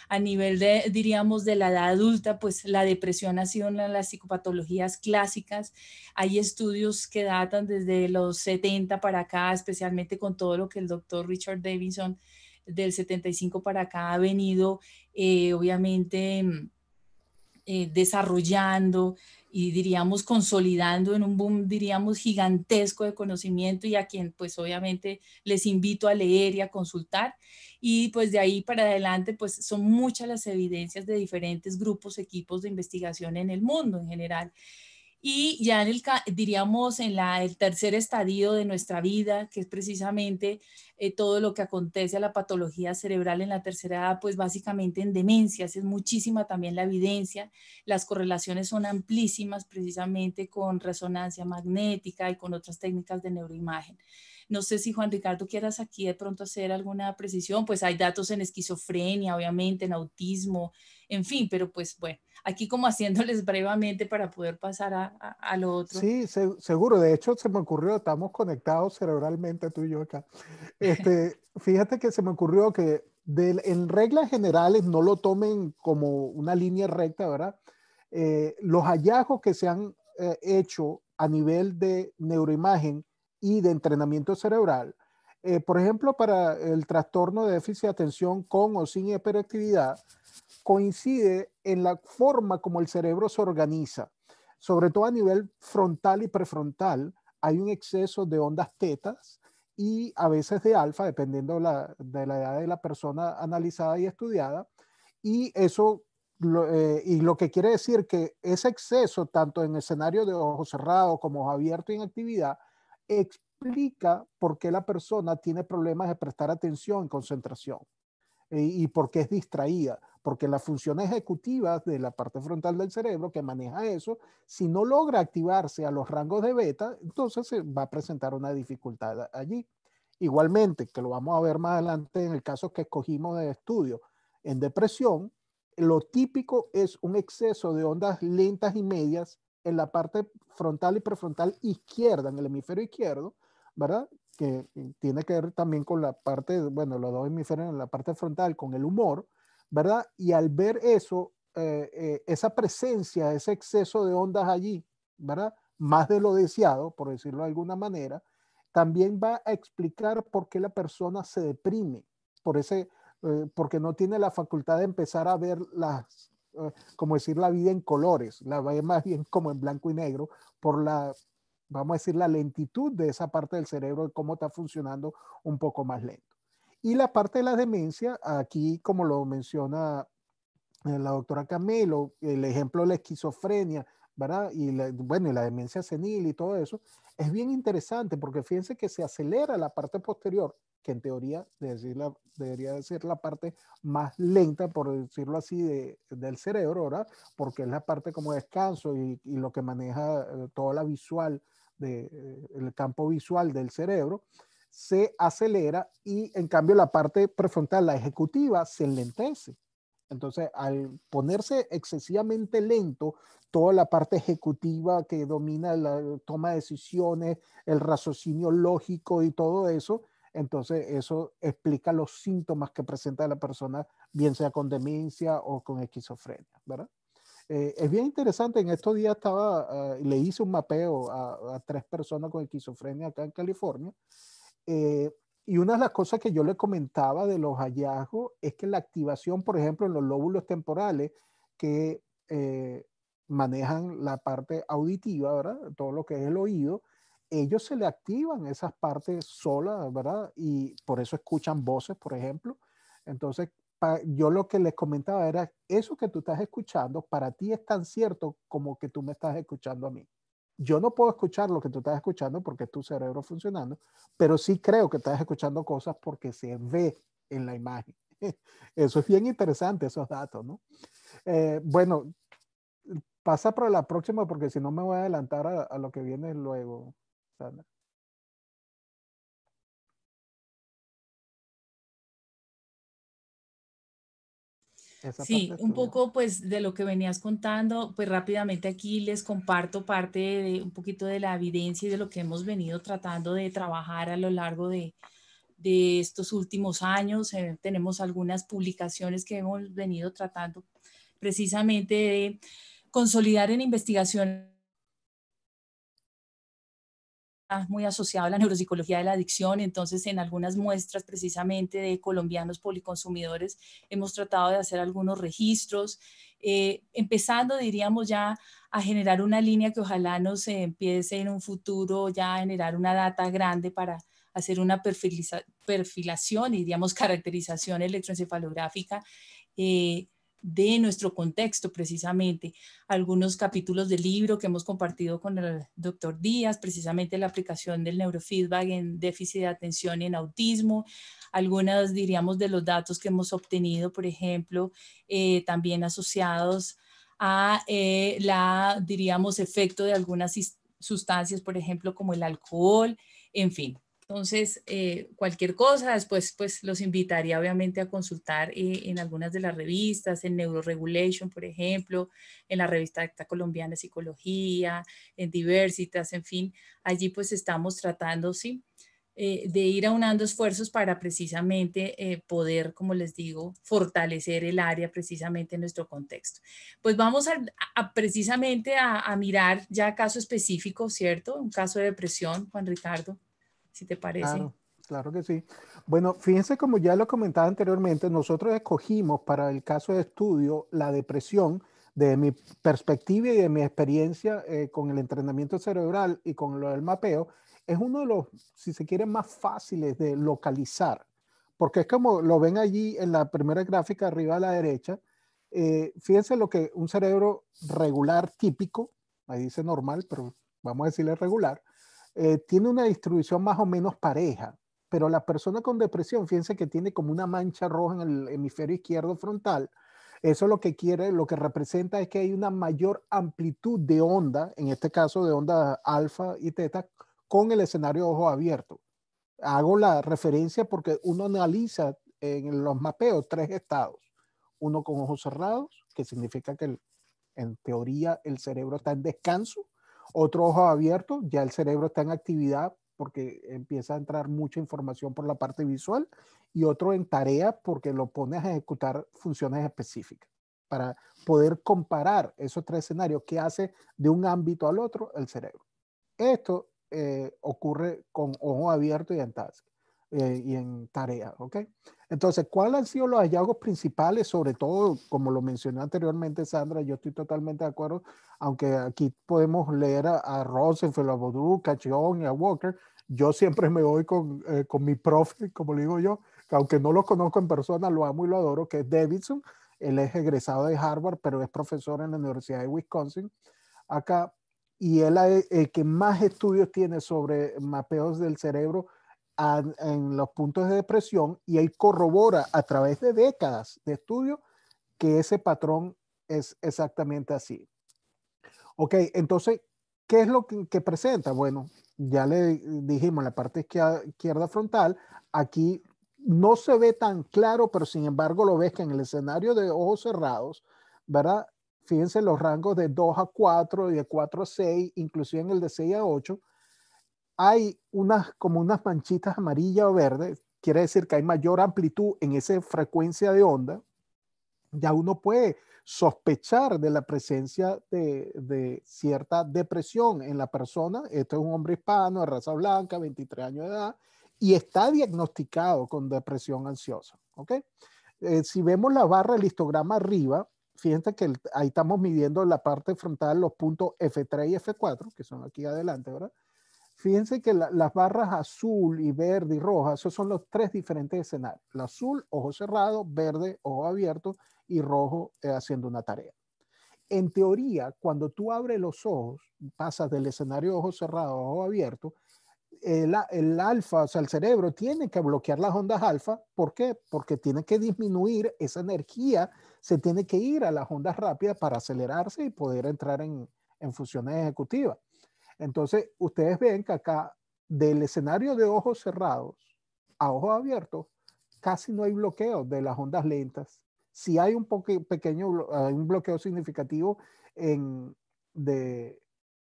A nivel de, diríamos, de la edad adulta, pues la depresión ha sido una de las psicopatologías clásicas. Hay estudios que datan desde los 70 para acá, especialmente con todo lo que el doctor Richard Davidson del 75 para acá ha venido, eh, obviamente, mm, eh, desarrollando y diríamos consolidando en un boom, diríamos, gigantesco de conocimiento y a quien pues obviamente les invito a leer y a consultar. Y pues de ahí para adelante pues son muchas las evidencias de diferentes grupos, equipos de investigación en el mundo en general. Y ya en el, diríamos, en el tercer estadio de nuestra vida, que es precisamente eh, todo lo que acontece a la patología cerebral en la tercera edad, pues básicamente en demencias, es muchísima también la evidencia, las correlaciones son amplísimas precisamente con resonancia magnética y con otras técnicas de neuroimagen. No sé si Juan Ricardo quieras aquí de pronto hacer alguna precisión, pues hay datos en esquizofrenia, obviamente, en autismo, en fin, pero pues bueno, aquí como haciéndoles *laughs* brevemente para poder pasar a, lo otro. Sí, seguro, de hecho se me ocurrió, estamos conectados cerebralmente tú y yo acá. Este, *laughs* fíjate que se me ocurrió que en reglas generales no lo tomen como una línea recta, ¿verdad? Eh, los hallazgos que se han eh, hecho a nivel de neuroimagen y de entrenamiento cerebral. Eh, por ejemplo, para el trastorno de déficit de atención con o sin hiperactividad, coincide en la forma como el cerebro se organiza, sobre todo a nivel frontal y prefrontal. Hay un exceso de ondas tetas y a veces de alfa, dependiendo de la edad de la persona analizada y estudiada. Y eso, eh, y lo que quiere decir que ese exceso, tanto en escenario de ojos cerrados como abierto en actividad, explica por qué la persona tiene problemas de prestar atención y concentración eh, y por qué es distraída, porque las funciones ejecutivas de la parte frontal del cerebro que maneja eso, si no logra activarse a los rangos de beta, entonces se va a presentar una dificultad allí. Igualmente, que lo vamos a ver más adelante en el caso que escogimos de estudio, en depresión, lo típico es un exceso de ondas lentas y medias en la parte frontal y prefrontal izquierda, en el hemisferio izquierdo, ¿verdad? Que eh, tiene que ver también con la parte, bueno, los dos hemisferios en la parte frontal, con el humor, ¿verdad? Y al ver eso, eh, eh, esa presencia, ese exceso de ondas allí, ¿verdad? Más de lo deseado, por decirlo de alguna manera, también va a explicar por qué la persona se deprime, por ese, porque no tiene la facultad de empezar a ver las eh, como decir la vida en colores, la ve más bien como en blanco y negro por la, vamos a decir, la lentitud de esa parte del cerebro de cómo está funcionando un poco más lento. Y la parte de la demencia, aquí como lo menciona eh, la doctora Camelo, el ejemplo de la esquizofrenia, ¿verdad? Y bueno, y la demencia senil y todo eso, es bien interesante porque fíjense que se acelera la parte posterior que en teoría debería ser la parte más lenta, por decirlo así, del cerebro, ¿verdad? Porque es la parte como descanso y, lo que maneja eh, toda la visual, de, eh, el campo visual del cerebro, se acelera y en cambio la parte prefrontal, la ejecutiva, se lentece. Entonces, al ponerse excesivamente lento, toda la parte ejecutiva que domina la toma de decisiones, el raciocinio lógico y todo eso, entonces, eso explica los síntomas que presenta la persona, bien sea con demencia o con esquizofrenia, ¿verdad? Eh, es bien interesante, en estos días estaba, ah, le hice un mapeo a, tres personas con esquizofrenia acá en California, eh, y una de las cosas que yo le comentaba de los hallazgos es que la activación, por ejemplo, en los lóbulos temporales que eh, manejan la parte auditiva, ¿verdad? Todo lo que es el oído, ellos se le activan esas partes solas, ¿verdad? Y por eso escuchan voces, por ejemplo. Entonces, yo lo que les comentaba era, eso que tú estás escuchando, para ti es tan cierto como que tú me estás escuchando a mí. Yo no puedo escuchar lo que tú estás escuchando porque es tu cerebro funcionando, pero sí creo que estás escuchando cosas porque se ve en la imagen. *laughs* Eso es bien interesante, esos datos, ¿no? Eh, bueno, pasa para la próxima porque si no me voy a adelantar a lo que viene luego sí, un poco pues de lo que venías contando, pues rápidamente aquí les comparto parte de un poquito de la evidencia y de lo que hemos venido tratando de trabajar a lo largo de, estos últimos años. Eh, tenemos algunas publicaciones que hemos venido tratando precisamente de consolidar en investigación muy asociado a la neuropsicología de la adicción, entonces en algunas muestras precisamente de colombianos policonsumidores hemos tratado de hacer algunos registros, eh, empezando diríamos ya a generar una línea que ojalá no se empiece en un futuro ya a generar una data grande para hacer una perfilación y digamos *laughs* caracterización electroencefalográfica eh, de nuestro contexto precisamente. Algunos capítulos del libro que hemos compartido con el doctor Díaz, precisamente la aplicación del neurofeedback en déficit de atención y en autismo, algunas diríamos de los datos que hemos obtenido, por ejemplo, eh, también asociados a eh, la, diríamos, efecto de algunas sustancias, por ejemplo, como el alcohol, en fin. Entonces, eh, cualquier cosa, después pues los invitaría obviamente a consultar eh, en algunas de las revistas, en Neuroregulation, por ejemplo, en la revista Acta Colombiana de Psicología, en Diversitas, en fin, allí pues estamos tratando, sí, eh, de ir aunando esfuerzos para precisamente poder, como les digo, fortalecer el área precisamente en nuestro contexto. Pues vamos a, precisamente a, a mirar ya caso específico, ¿cierto? Un caso de depresión, Juan Ricardo si te parece. Claro, que sí. Bueno, fíjense como ya lo comentaba anteriormente, nosotros escogimos para el caso de estudio la depresión de mi perspectiva y de mi experiencia eh, con el entrenamiento cerebral y con lo del mapeo, es uno de los, si se quiere, más fáciles de localizar, porque es como lo ven allí en la primera gráfica arriba a la derecha, eh, fíjense lo que un cerebro regular típico, ahí dice normal, pero vamos a decirle regular, eh, tiene una distribución más o menos pareja, pero la persona con depresión, fíjense que tiene como una mancha roja en el hemisferio izquierdo frontal. Eso lo que quiere, lo que representa es que hay una mayor amplitud de onda, en este caso de onda alfa y teta, con el escenario ojo abierto. Hago la referencia porque uno analiza en los mapeos tres estados. Uno con ojos cerrados, que significa que en teoría el cerebro está en descanso, otro ojo abierto, ya el cerebro está en actividad porque empieza a entrar mucha información por la parte visual y otro en tarea porque lo pones a ejecutar funciones específicas para poder comparar esos tres escenarios que hace de un ámbito al otro el cerebro. Esto eh, ocurre con ojo abierto y en eh, y en tareas, ¿ok? Entonces, ¿cuáles han sido los hallazgos principales? Sobre todo, como lo mencioné anteriormente, Sandra, yo estoy totalmente de acuerdo, aunque aquí podemos leer a, Rosenfeld, a Boudou, a y a Walker, yo siempre me voy con, eh, con mi profe, como le digo yo, que aunque no lo conozco en persona, lo amo y lo adoro, que es Davidson, él es egresado de Harvard, pero es profesor en la Universidad de Wisconsin, acá, y él es el que más estudios tiene sobre mapeos del cerebro en los puntos de depresión y ahí corrobora a través de décadas de estudio que ese patrón es exactamente así. Ok, entonces, ¿qué es lo que, presenta? Bueno, ya le dijimos la parte izquierda, frontal, aquí no se ve tan claro, pero sin embargo lo ves que en el escenario de ojos cerrados, ¿verdad? Fíjense los rangos de 2 a 4 y de 4 a 6, inclusive en el de 6 a 8, hay unas como unas manchitas amarillas o verdes, quiere decir que hay mayor amplitud en esa frecuencia de onda, ya uno puede sospechar de la presencia de, de, cierta depresión en la persona. Esto es un hombre hispano de raza blanca, 23 años de edad, y está diagnosticado con depresión ansiosa. ¿ok? Eh, si vemos la barra del histograma arriba, fíjense que ahí estamos midiendo la parte frontal, los puntos F3 y F4, que son aquí adelante, ¿verdad? Fíjense que las barras azul y verde y roja, esos son los tres diferentes escenarios. El azul, ojo cerrado, verde, ojo abierto y rojo eh, haciendo una tarea. En teoría, cuando tú abres los ojos, pasas del escenario ojo cerrado a ojo abierto, el, alfa, o sea, el cerebro tiene que bloquear las ondas alfa. ¿Por qué? Porque tiene que disminuir esa energía, se tiene que ir a las ondas rápidas para acelerarse y poder entrar en, en funciones ejecutivas. Entonces, ustedes ven que acá, del escenario de ojos cerrados a ojos abiertos, casi no hay bloqueo de las ondas lentas. Si hay un poque, pequeño un bloqueo significativo en, de,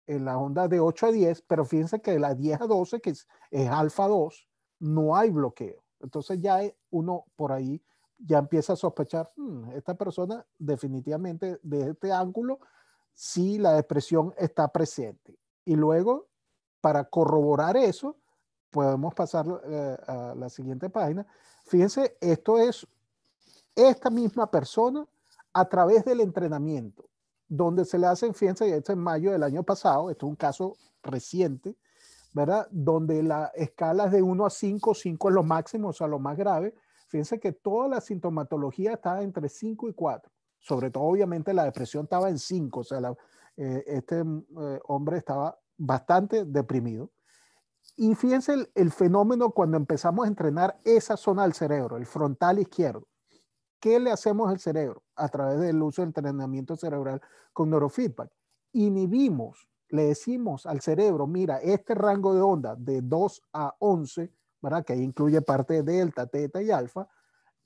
en la onda de 8 a 10, pero fíjense que de la 10 a 12, que es, alfa 2, no hay bloqueo. Entonces ya uno por ahí ya empieza a sospechar, hmm, esta persona definitivamente de este ángulo, si la depresión está presente. Y luego, para corroborar eso, podemos pasar eh, a la siguiente página. Fíjense, esto es esta misma persona a través del entrenamiento, donde se le hacen, fíjense, esto es en mayo del año pasado, esto es un caso reciente, ¿verdad? Donde la escala es de 1 a 5, 5 es lo máximo, o sea, lo más grave. Fíjense que toda la sintomatología estaba entre 5 y 4, sobre todo obviamente la depresión estaba en 5, o sea, la, eh, este mm, eh, hombre estaba bastante deprimido. Y fíjense el, fenómeno cuando empezamos a entrenar esa zona del cerebro, el frontal izquierdo. ¿Qué le hacemos al cerebro? A través del uso del entrenamiento cerebral con neurofeedback. Inhibimos, le decimos al cerebro, mira, este rango de onda de 2 a 11, ¿verdad? que ahí incluye parte de delta, teta y alfa,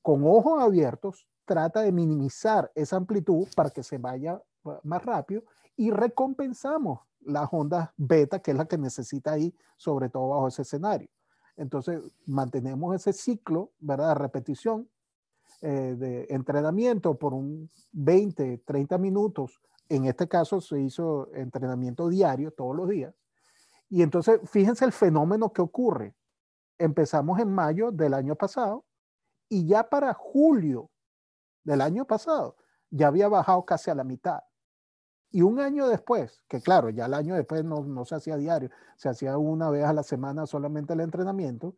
con ojos abiertos, trata de minimizar esa amplitud para que se vaya eh, más rápido y recompensamos las ondas beta, que es la que necesita ahí, sobre todo bajo ese escenario. Entonces, mantenemos ese ciclo, ¿verdad? Repetición eh, de entrenamiento por un 20, 30 minutos. En este caso se hizo entrenamiento diario, todos los días. Y entonces, fíjense el fenómeno que ocurre. Empezamos en mayo del año pasado y ya para julio del año pasado ya había bajado casi a la mitad. Y un año después, que claro, ya el año después no, no se hacía diario, se hacía una vez a la semana solamente el entrenamiento,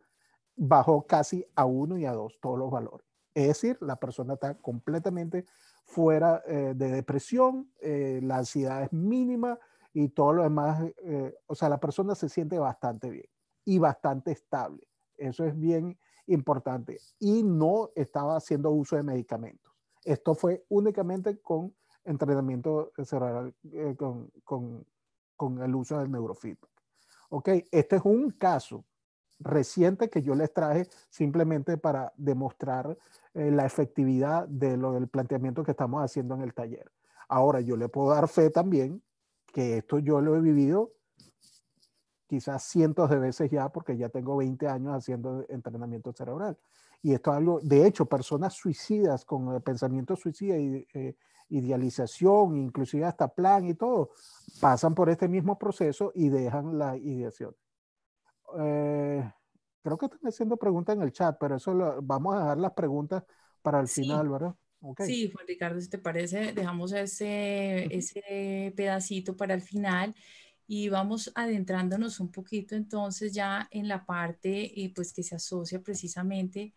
bajó casi a uno y a dos todos los valores. Es decir, la persona está completamente fuera eh, de depresión, eh, la ansiedad es mínima y todo lo demás, eh, o sea, la persona se siente bastante bien y bastante estable. Eso es bien importante. Y no estaba haciendo uso de medicamentos. Esto fue únicamente con entrenamiento cerebral eh, con, con, con, el uso del neurofeedback. Ok, este es un caso reciente que yo les traje simplemente para demostrar eh, la efectividad de lo del planteamiento que estamos haciendo en el taller. Ahora, yo le puedo dar fe también que esto yo lo he vivido quizás cientos de veces ya, porque ya tengo 20 años haciendo entrenamiento cerebral y esto algo, de hecho, personas suicidas con eh, pensamiento suicida y eh, idealización, inclusive hasta plan y todo, pasan por este mismo proceso y dejan la ideación. Eh, creo que están haciendo preguntas en el chat, pero eso lo, vamos a dejar las preguntas para el final, ¿verdad? Sí, Juan Ricardo, si te parece, dejamos ese, ese pedacito para el final y vamos adentrándonos un poquito entonces ya en la parte eh, pues que se asocia precisamente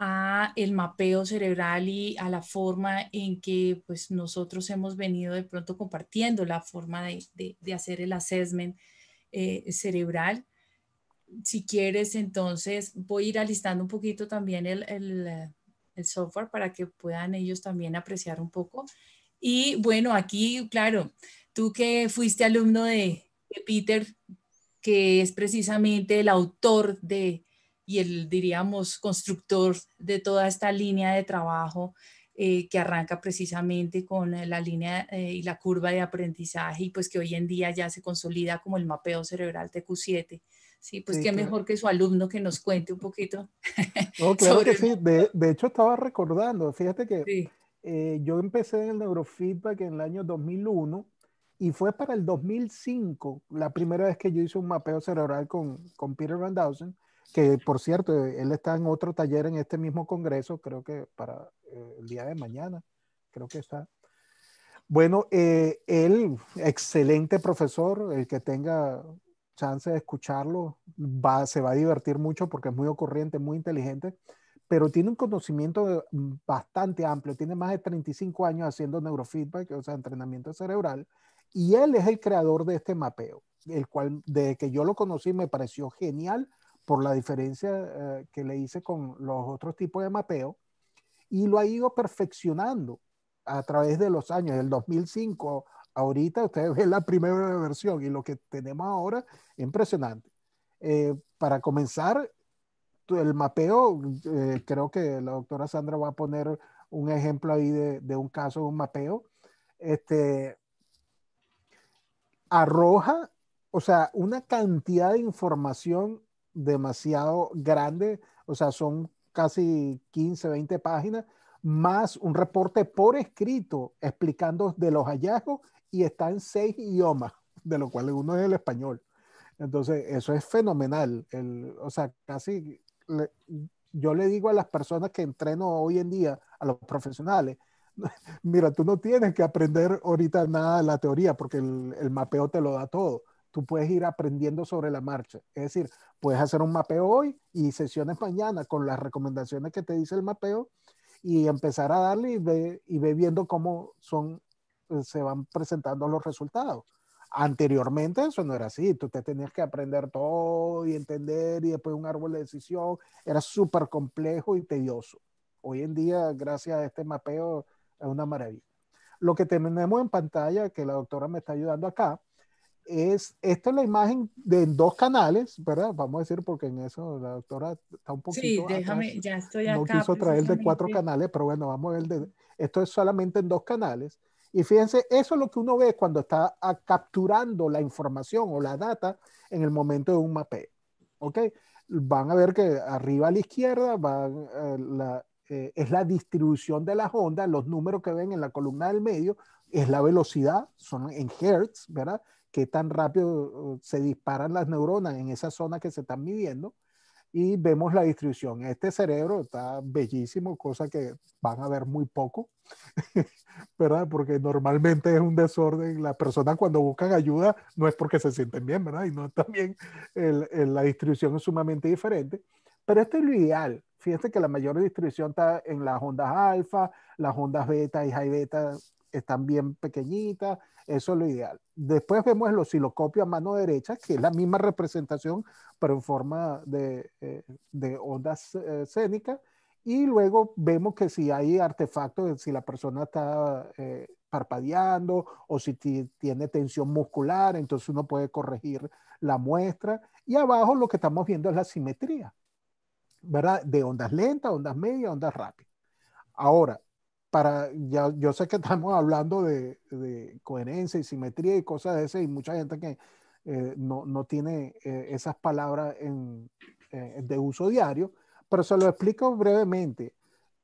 a el mapeo cerebral y a la forma en que pues nosotros hemos venido de pronto compartiendo la forma de, hacer el assessment eh, cerebral. Si quieres, entonces voy a ir alistando un poquito también eh, el, software para que puedan ellos también apreciar un poco. Y bueno, aquí, claro, tú que fuiste alumno de Peter, que es precisamente el autor de, y el, diríamos, constructor de toda esta línea de trabajo eh, que arranca precisamente con eh, la línea eh, y la curva de aprendizaje y pues que hoy en día ya se consolida como el mapeo cerebral TQ7. Sí, pues qué mejor que su alumno que nos cuente un poquito. *laughs* claro sí. De, de, hecho, estaba recordando, fíjate que yo empecé en el neurofeedback en el año 2001 y fue para el 2005 la primera vez que yo hice un mapeo cerebral con, con Peter Van que por cierto, él está en otro taller en este mismo congreso, creo que para eh, el día de mañana, creo que está. Bueno, eh, él, excelente profesor, el que tenga chance de escucharlo, va, se va a divertir mucho porque es muy ocurriente, muy inteligente, pero tiene un conocimiento bastante amplio, tiene más de 35 años haciendo neurofeedback, o sea, entrenamiento cerebral, y él es el creador de este mapeo, el cual desde que yo lo conocí me pareció genial por la diferencia eh, que le hice con los otros tipos de mapeo, y lo ha ido perfeccionando a través de los años, del 2005 ahorita, ustedes ven la primera versión y lo que tenemos ahora, impresionante. Eh, para comenzar, el mapeo, eh, creo que la doctora Sandra va a poner un ejemplo ahí de, un caso de un mapeo, este, arroja, o sea, una cantidad de información demasiado grande, o sea, son casi 15, 20 páginas, más un reporte por escrito explicando de los hallazgos y está en seis idiomas, de lo cual uno es el español. Entonces, eso es fenomenal. El, o sea, casi yo le digo a las personas que entreno hoy en día, a los profesionales, *laughs* mira, tú no tienes que aprender ahorita nada de la teoría porque el mapeo te lo da todo tú puedes ir aprendiendo sobre la marcha. Es decir, puedes hacer un mapeo hoy y sesiones mañana con las recomendaciones que te dice el mapeo y empezar a darle y ve, viendo cómo son, eh, se van presentando los resultados. Anteriormente eso no era así, tú te tenías que aprender todo y entender y después un árbol de decisión, era súper complejo y tedioso. Hoy en día, gracias a este mapeo, es una maravilla. Lo que tenemos en pantalla, que la doctora me está ayudando acá, es, esta es la imagen de dos canales, ¿verdad? Vamos a decir, porque en eso la doctora está un poquito. Sí, déjame, ya estoy acá. No quiso traer de cuatro canales, pero bueno, vamos a ver. De, esto es solamente en dos canales. Y fíjense, eso es lo que uno ve cuando está ah, capturando la información o la data en el momento de un mapeo. ¿Ok? Van a ver que arriba a la izquierda eh, eh, es la distribución de las ondas, los números que ven en la columna del medio, es la velocidad, son en hertz, ¿verdad? qué tan rápido uh, se disparan las neuronas en esa zona que se están midiendo y vemos la distribución. Este cerebro está bellísimo, cosa que van a ver muy poco, *laughs* ¿verdad? Porque normalmente es un desorden. Las personas cuando buscan ayuda no es porque se sienten bien, ¿verdad? Y no también la distribución es sumamente diferente. Pero esto es lo ideal. Fíjense que la mayor distribución está en las ondas alfa, las ondas beta y high beta están bien pequeñitas, eso es lo ideal. Después vemos el oscilocopio a mano derecha, que es la misma representación, pero en forma de, eh, de ondas eh, y luego vemos que si hay artefactos, si la persona está eh, parpadeando o si tiene tensión muscular, entonces uno puede corregir la muestra. Y abajo lo que estamos viendo es la simetría, ¿verdad? De ondas lentas, ondas medias, ondas rápidas. Ahora, para, ya, yo sé que estamos *laughs* hablando de, coherencia y simetría y cosas de ese, y mucha gente que eh, no, no, tiene eh, esas palabras en, eh, de uso diario, pero se lo explico brevemente.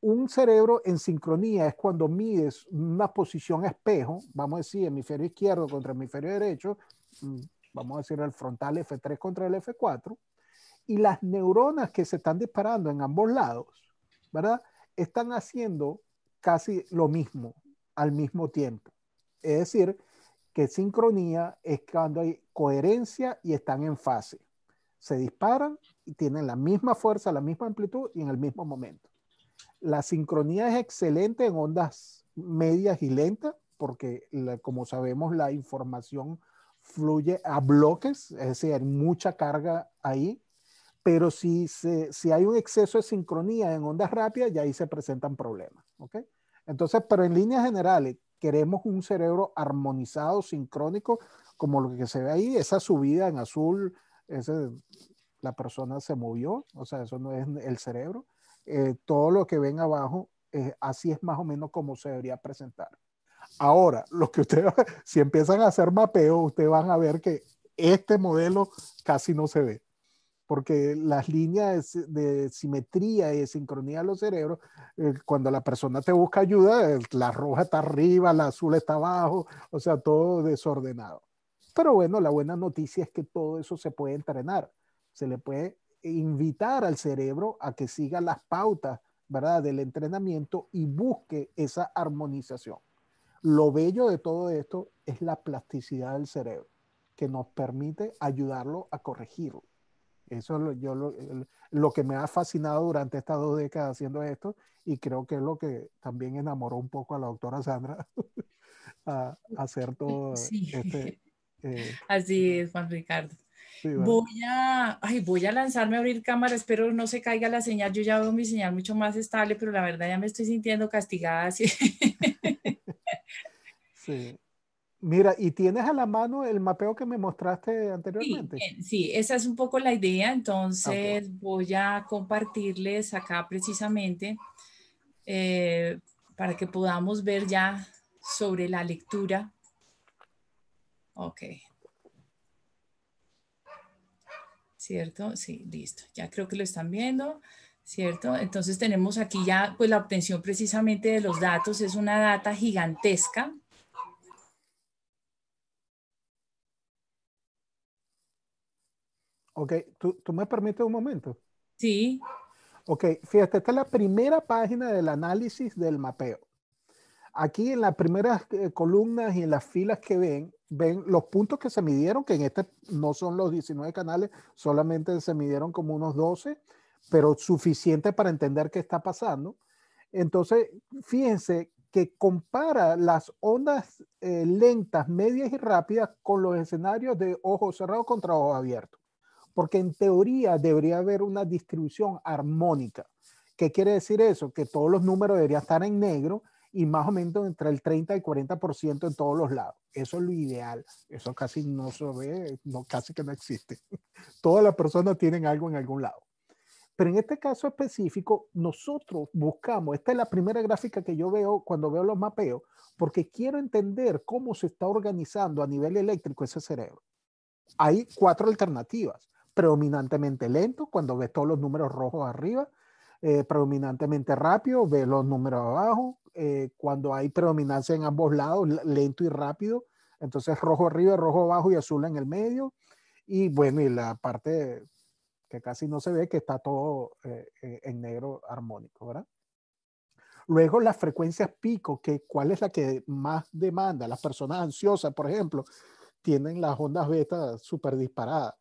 Un cerebro en sincronía es cuando mides una posición espejo, vamos a decir, hemisferio izquierdo contra hemisferio derecho, mm, vamos a decir el frontal F3 contra el F4, y las neuronas que se están disparando en ambos lados, ¿verdad? Están haciendo casi lo mismo al mismo tiempo. Es decir, que sincronía es cuando hay coherencia y están en fase. Se disparan y tienen la misma fuerza, la misma amplitud y en el mismo momento. La sincronía es excelente en ondas medias y lentas porque, como sabemos, la información fluye a bloques, es decir, hay mucha carga ahí, pero si, si hay un exceso de sincronía en ondas rápidas, ya ahí se presentan problemas. ¿ok? Entonces, pero en líneas generales, queremos un cerebro armonizado, sincrónico, como lo que se ve ahí, esa subida en azul, ese, la persona se movió, o sea, eso no es el cerebro. Eh, todo lo que ven abajo, eh, así es más o menos como se debería presentar. Ahora, lo que ustedes, *laughs* si empiezan a hacer mapeo, ustedes van a ver que este modelo casi no se ve porque las líneas de simetría y de sincronía de los cerebros, eh, cuando la persona te busca ayuda, la roja está arriba, la azul está abajo, o sea, todo desordenado. Pero bueno, la buena noticia es que todo eso se puede entrenar, se le puede invitar al cerebro a que siga las pautas, ¿verdad?, del entrenamiento y busque esa armonización. Lo bello de todo esto es la plasticidad del cerebro, que nos permite ayudarlo a corregirlo. Eso es lo, yo lo, que me ha fascinado durante estas dos décadas haciendo esto y creo que es lo que también enamoró un poco a la doctora Sandra *laughs* a, hacer todo sí. Este, eh, *laughs* así es, Juan Ricardo. voy, a, lanzarme a abrir cámara, espero no se caiga la señal, yo ya veo mi señal mucho más estable, pero la verdad ya me estoy sintiendo castigada. así. sí. *laughs* Mira, ¿y tienes a la mano el mapeo que me mostraste anteriormente? Eh, sí, esa es un poco la idea, ah, entonces voy a compartirles acá precisamente eh, para que podamos ver ya sobre la lectura. Ok. ¿Cierto? Sí, listo. Ya creo que lo están viendo. ¿Cierto? Entonces tenemos aquí ya pues la obtención precisamente de los datos. Es una data gigantesca Ok, ¿Tú, me permites un momento? Sí. Ok, fíjate, esta es la primera página del análisis del mapeo. Aquí en las primeras eh, columnas y en las filas que ven, ven los puntos que se midieron, que en este no son los 19 canales, solamente se midieron como unos 12, pero suficiente para entender qué está pasando. Entonces, fíjense que compara las ondas eh, lentas, medias y rápidas con los escenarios de ojo cerrado contra ojo abierto porque en teoría debería haber una distribución armónica. ¿Qué quiere decir eso? Que todos los números deberían estar en negro y más o menos entre el 30 y 40% en todos los lados. Eso es lo ideal. Eso casi no se ve, casi que no existe. *laughs* Todas las personas tienen algo en algún lado. Pero en este caso específico, nosotros buscamos, esta es la primera gráfica que yo veo cuando veo los mapeos, porque quiero entender cómo se está organizando a nivel eléctrico ese cerebro. Hay cuatro alternativas predominantemente lento cuando ves todos los números rojos arriba, eh, predominantemente rápido, ve los números abajo, eh, cuando hay predominancia en ambos lados, lento y rápido, entonces rojo arriba, rojo abajo y azul en el medio. Y bueno, y la parte que casi no se ve, que está todo eh, en negro armónico, ¿verdad? Luego las frecuencias pico, que cuál es la que más demanda. Las personas ansiosas, por ejemplo, tienen las ondas beta súper disparadas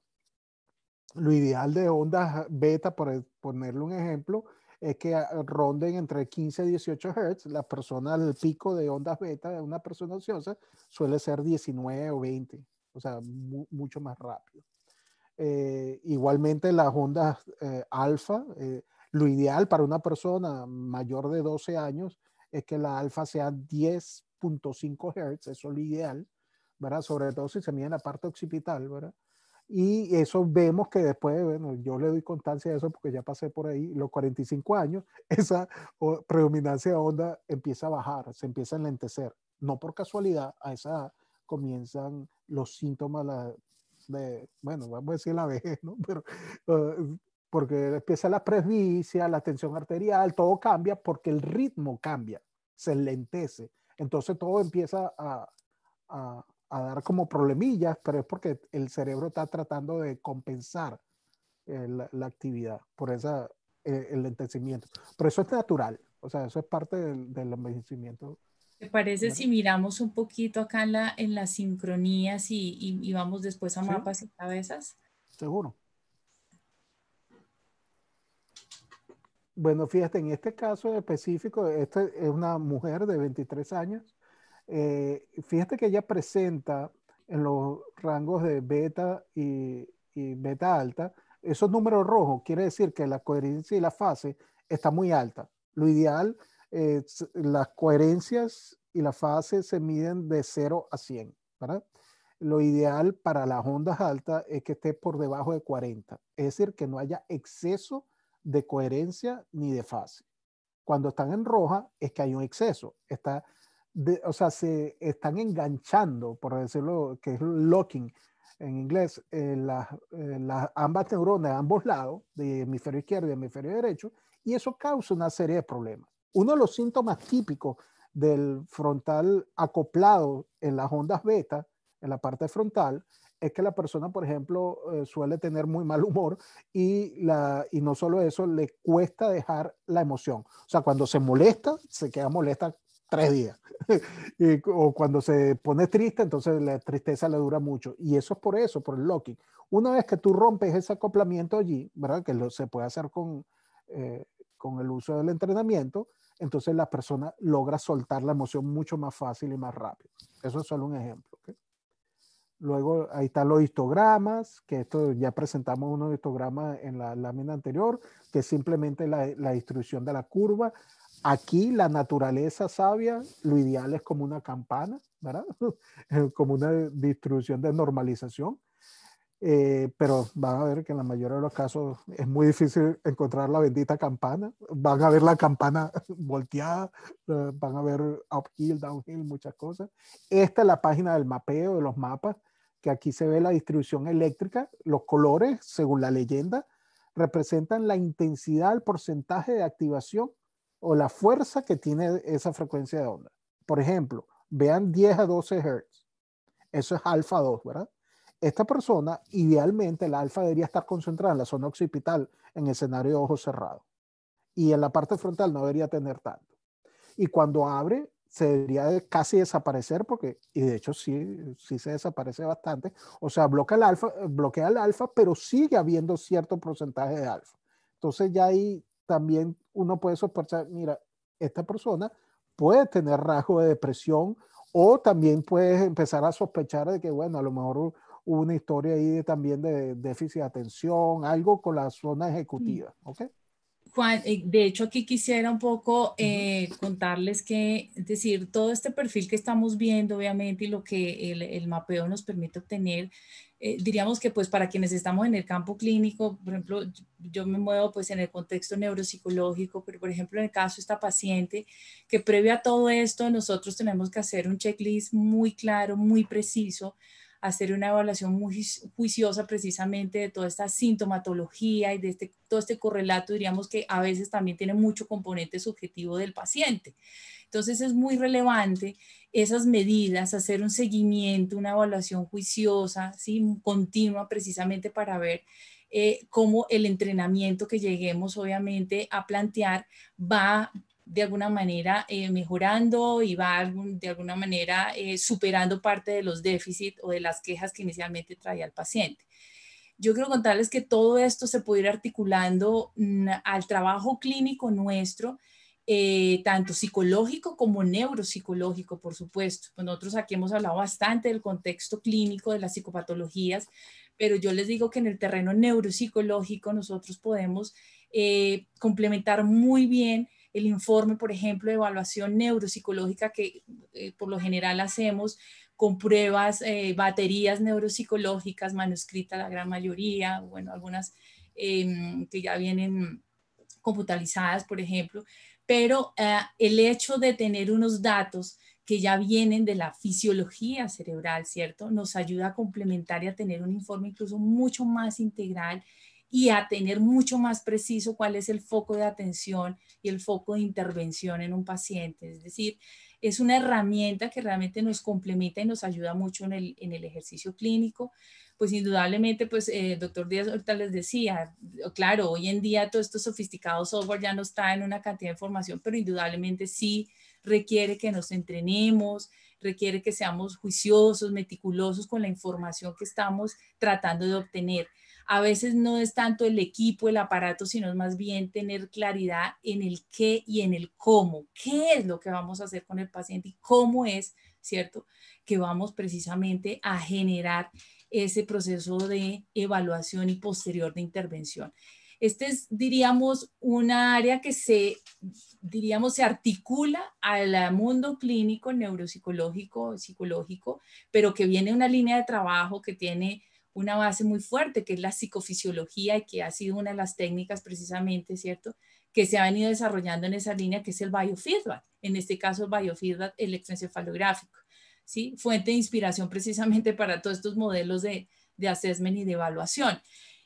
lo ideal de ondas beta, por e, ponerle un ejemplo, es que ah, ronden entre 15 y 18 hertz. La persona, el pico de ondas beta de una persona ociosa suele ser 19 o 20, o sea, mucho más rápido. Eh, igualmente las ondas eh, alfa, eh, lo ideal para una persona mayor de 12 años es que la alfa sea 10.5 hertz, eso es lo ideal, ¿verdad? Sobre todo si se mide en la parte occipital, ¿verdad? Y eso vemos que después, bueno, yo le doy constancia a eso porque ya pasé por ahí, los 45 años, *laughs* esa predominancia de onda empieza a bajar, se empieza a lentecer No por casualidad, a esa comienzan los síntomas de, bueno, vamos a decir la *laughs* vejez, ¿no? Pero, ah, porque empieza la presbicia, la tensión arterial, todo cambia porque el ritmo cambia, se lentece. Entonces todo empieza a, a dar como problemillas, pero es porque el cerebro está tratando de compensar eh, la, actividad por esa, eh, el envejecimiento. Pero eso es natural, o sea, eso es parte del, del envejecimiento. ¿Te parece si miramos un poquito acá en, la, en las sincronías y, y, vamos después a mapas y cabezas? Seguro. Bueno, fíjate, en este caso específico, esta es una mujer de 23 años eh, fíjate que ella presenta en los rangos de beta y, beta alta, esos números rojos quiere decir que la coherencia y la fase está muy alta. Lo ideal, las coherencias y la fase se miden de 0 a 100, ¿verdad? Lo ideal para las ondas altas es que esté por debajo de 40, es decir, que no haya exceso de coherencia ni de fase. Cuando están en roja es que hay un exceso, está o sea, se están enganchando, por decirlo, que es locking en inglés, eh, eh, las, ambas neuronas de ambos lados, de hemisferio izquierdo y hemisferio derecho, y eso causa una serie de problemas. Uno de los síntomas típicos del frontal acoplado en las ondas beta, en la parte frontal, es que la persona, por ejemplo, eh, suele tener muy mal humor y, la, y no solo eso, le cuesta dejar la emoción. O sea, cuando se molesta, se queda molesta tres días. *laughs* o cuando se pone triste, entonces la tristeza le dura mucho. Y eso es por eso, por el locking. Una vez que tú rompes ese acoplamiento allí, ¿verdad? Que lo, se puede hacer con, eh, con el uso del entrenamiento, entonces la persona logra soltar la emoción mucho más fácil y más rápido. Eso es solo un ejemplo. Luego ahí están los histogramas, que esto ya presentamos unos histogramas en la lámina anterior, que es simplemente la, la, distribución de la curva Aquí la naturaleza sabia, lo ideal es como una campana, ¿verdad? *laughs* como una distribución de normalización, eh, pero van a ver que en la mayoría de los casos es muy difícil encontrar la bendita campana. Van a ver la campana *laughs* volteada, eh, van a ver uphill, downhill, muchas cosas. Esta es la página del mapeo de los mapas, que aquí se ve la distribución eléctrica. Los colores, según la leyenda, representan la intensidad, el porcentaje de activación o la fuerza que tiene esa frecuencia de onda. Por ejemplo, vean 10 a 12 Hz. Eso es alfa 2, ¿verdad? Esta persona, idealmente, el alfa debería estar concentrada en la zona occipital, en el escenario de ojo cerrado. Y en la parte frontal no debería tener tanto. Y cuando abre, se debería casi desaparecer porque, y de hecho sí, sí se desaparece bastante, o sea, bloquea el alfa, bloquea el alfa, pero sigue habiendo cierto porcentaje de alfa. Entonces ya ahí también uno puede sospechar, mira, esta persona puede tener rasgo de depresión o también puedes empezar a sospechar de que, bueno, a lo mejor hubo una historia ahí también de déficit de atención, algo con la zona ejecutiva, mm. ¿ok? Eh, de hecho aquí quisiera un poco eh, contarles que, es decir, todo este perfil que estamos viendo, obviamente, y lo que el, el mapeo nos permite obtener, eh, diríamos que pues para quienes estamos en el campo clínico, por ejemplo, yo me muevo pues en el contexto neuropsicológico, pero por ejemplo en el caso de esta paciente, que previo a todo esto nosotros tenemos que hacer un checklist muy claro, muy preciso hacer una evaluación muy juiciosa precisamente de toda esta sintomatología y de este, todo este correlato, diríamos que a veces también tiene mucho componente subjetivo del paciente. Entonces es muy relevante esas medidas, hacer un seguimiento, una evaluación juiciosa, ¿sí? continua precisamente para ver eh, cómo el entrenamiento que lleguemos obviamente a plantear va de alguna manera eh, mejorando y va de alguna manera eh, superando parte de los déficits o de las quejas que inicialmente traía el paciente. Yo quiero contarles que todo esto se puede ir articulando mm, al trabajo clínico nuestro, eh, tanto psicológico como neuropsicológico, por supuesto. Pues nosotros aquí hemos hablado bastante del contexto clínico de las psicopatologías, pero yo les digo que en el terreno neuropsicológico nosotros podemos complementar muy bien el informe, por ejemplo, de evaluación neuropsicológica que eh, por lo general hacemos con pruebas, eh, baterías neuropsicológicas, manuscritas la gran mayoría, bueno, algunas em, que ya vienen computarizadas, por ejemplo, pero eh, el hecho de tener unos datos que ya vienen de la fisiología cerebral, ¿cierto? Nos ayuda a complementar y a tener un informe incluso mucho más integral y a tener mucho más preciso cuál es el foco de atención y el foco de intervención en un paciente. Es decir, es una herramienta que realmente nos complementa y nos ayuda mucho en el, ejercicio clínico. Pues indudablemente, pues eh, doctor Díaz ahorita les decía, claro, hoy en día todo esto sofisticado software ya no está en una cantidad de información, pero indudablemente sí requiere que nos entrenemos, requiere que seamos juiciosos, meticulosos con la información que estamos tratando de obtener a veces no es tanto el equipo, el aparato, sino es más bien tener claridad en el qué y en el cómo. ¿Qué es lo que vamos a hacer con el paciente y cómo es, ¿cierto? Que vamos precisamente a generar ese proceso de evaluación y posterior de intervención. Este es, diríamos, una área que se, diríamos, se articula al mundo clínico, neuropsicológico, psicológico, pero que viene una línea de trabajo que tiene una base muy fuerte, que es la psicofisiología y que ha sido una de las técnicas precisamente, ¿cierto? Que se ha venido desarrollando en esa línea, que es el biofeedback, en este caso el biofeedback electroencefalográfico, ¿sí? Fuente de inspiración precisamente para todos estos modelos de, de assessment y de evaluación.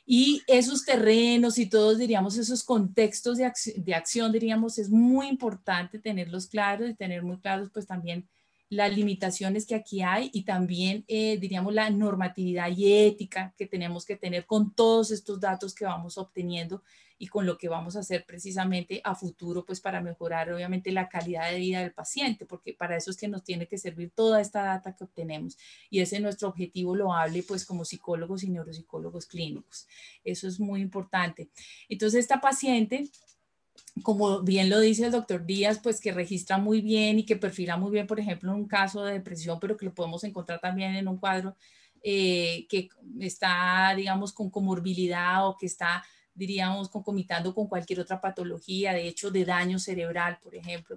Y esos terrenos y todos, diríamos, esos contextos de, de acción, diríamos, es muy importante tenerlos claros y tener muy claros, pues también las limitaciones que aquí hay y también, eh, diríamos, la normatividad y ética que tenemos que tener con todos estos datos que vamos obteniendo y con lo que vamos a hacer precisamente a futuro, pues para mejorar obviamente la calidad de vida del paciente, porque para eso es que nos tiene que servir toda esta data que obtenemos y ese es nuestro objetivo lo hable pues como psicólogos y neuropsicólogos clínicos. Eso es muy importante. Entonces, esta paciente como bien lo dice el doctor Díaz, pues que registra muy bien y que perfila muy bien, por ejemplo, un caso de depresión, pero que lo podemos encontrar también en un cuadro eh, que está, digamos, con comorbilidad o que está, diríamos, concomitando con cualquier otra patología, de hecho, de daño cerebral, por ejemplo,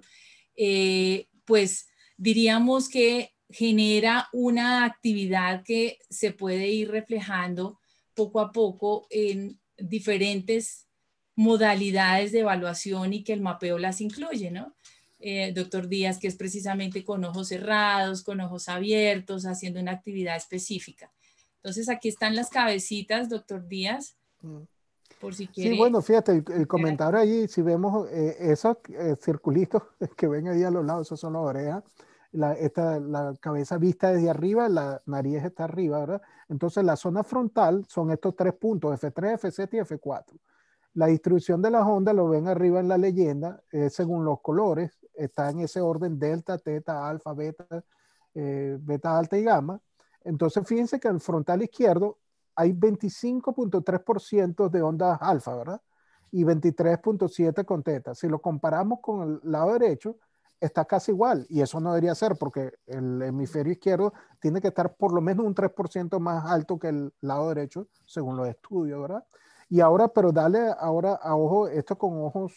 eh, pues diríamos que genera una actividad que se puede ir reflejando poco a poco en diferentes modalidades de evaluación y que el mapeo las incluye, ¿no? Eh, doctor Díaz, que es precisamente con ojos cerrados, con ojos abiertos, haciendo una actividad específica. Entonces, aquí están las cabecitas, doctor Díaz, mm. por si quiere. Sí, bueno, fíjate, el, comentario ahí, allí, si vemos eh, esos eh, circulitos *laughs* que ven ahí a los lados, esos son las orejas, esta, la cabeza vista desde arriba, la nariz está arriba, ¿verdad? Entonces, la zona frontal son estos tres puntos, F3, F7 y F4. La distribución de las ondas lo ven arriba en la leyenda, según los colores, está en ese orden delta, teta, alfa, beta, eh, beta alta y gamma. Entonces, fíjense que en el frontal izquierdo hay 25.3% de ondas alfa, ¿verdad? Y 23.7 con teta. Si lo comparamos con el lado derecho, está casi igual. Y eso no debería ser porque el hemisferio izquierdo tiene que estar por lo menos un 3% más alto que el lado derecho, según los estudios, ¿verdad? Y ahora, pero dale ahora a ojo, esto con ojos.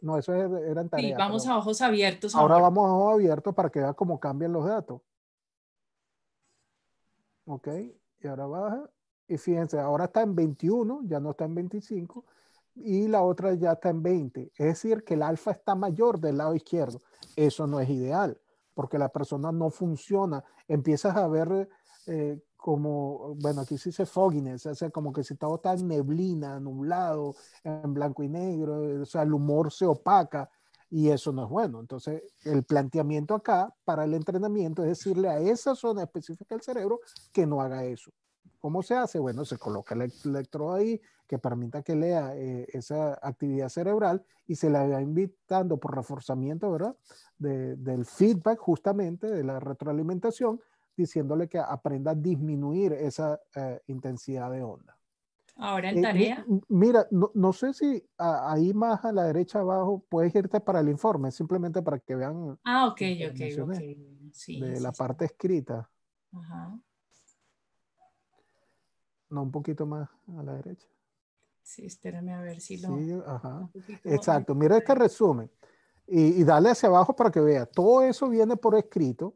No, eso eran tan. Sí, vamos a ojos abiertos. Ahora vamos a ojos abiertos para que vea cómo cambian los datos. Ok, y ahora baja. Y fíjense, ahora está en 21, ya no está en 25. Y la otra ya está en 20. Es decir, que el alfa está mayor del lado izquierdo. Eso no es ideal, porque la persona no funciona. Empiezas a ver eh, como, bueno, aquí se dice fogginess, o sea, como que si todo está neblina, nublado, en blanco y negro, o sea, el humor se opaca y eso no es bueno. Entonces, el planteamiento acá para el entrenamiento es decirle a esa zona específica del cerebro que no haga eso. ¿Cómo se hace? Bueno, se coloca el electrodo ahí que permita que lea eh, esa actividad cerebral y se la va invitando por reforzamiento, ¿verdad? del feedback justamente, de la retroalimentación diciéndole que aprenda a disminuir esa eh, intensidad de onda. Ahora en eh, tarea. mira, no, sé si ahí más a la derecha abajo puedes irte para el informe, simplemente para que vean. Ah, ok, ok, ok. de la parte escrita. Ajá. No, un poquito más a la derecha. Sí, espérame a ver si lo. Sí, ajá. Exacto, mira este resumen. Y, y dale hacia abajo para que vea. Todo eso viene por escrito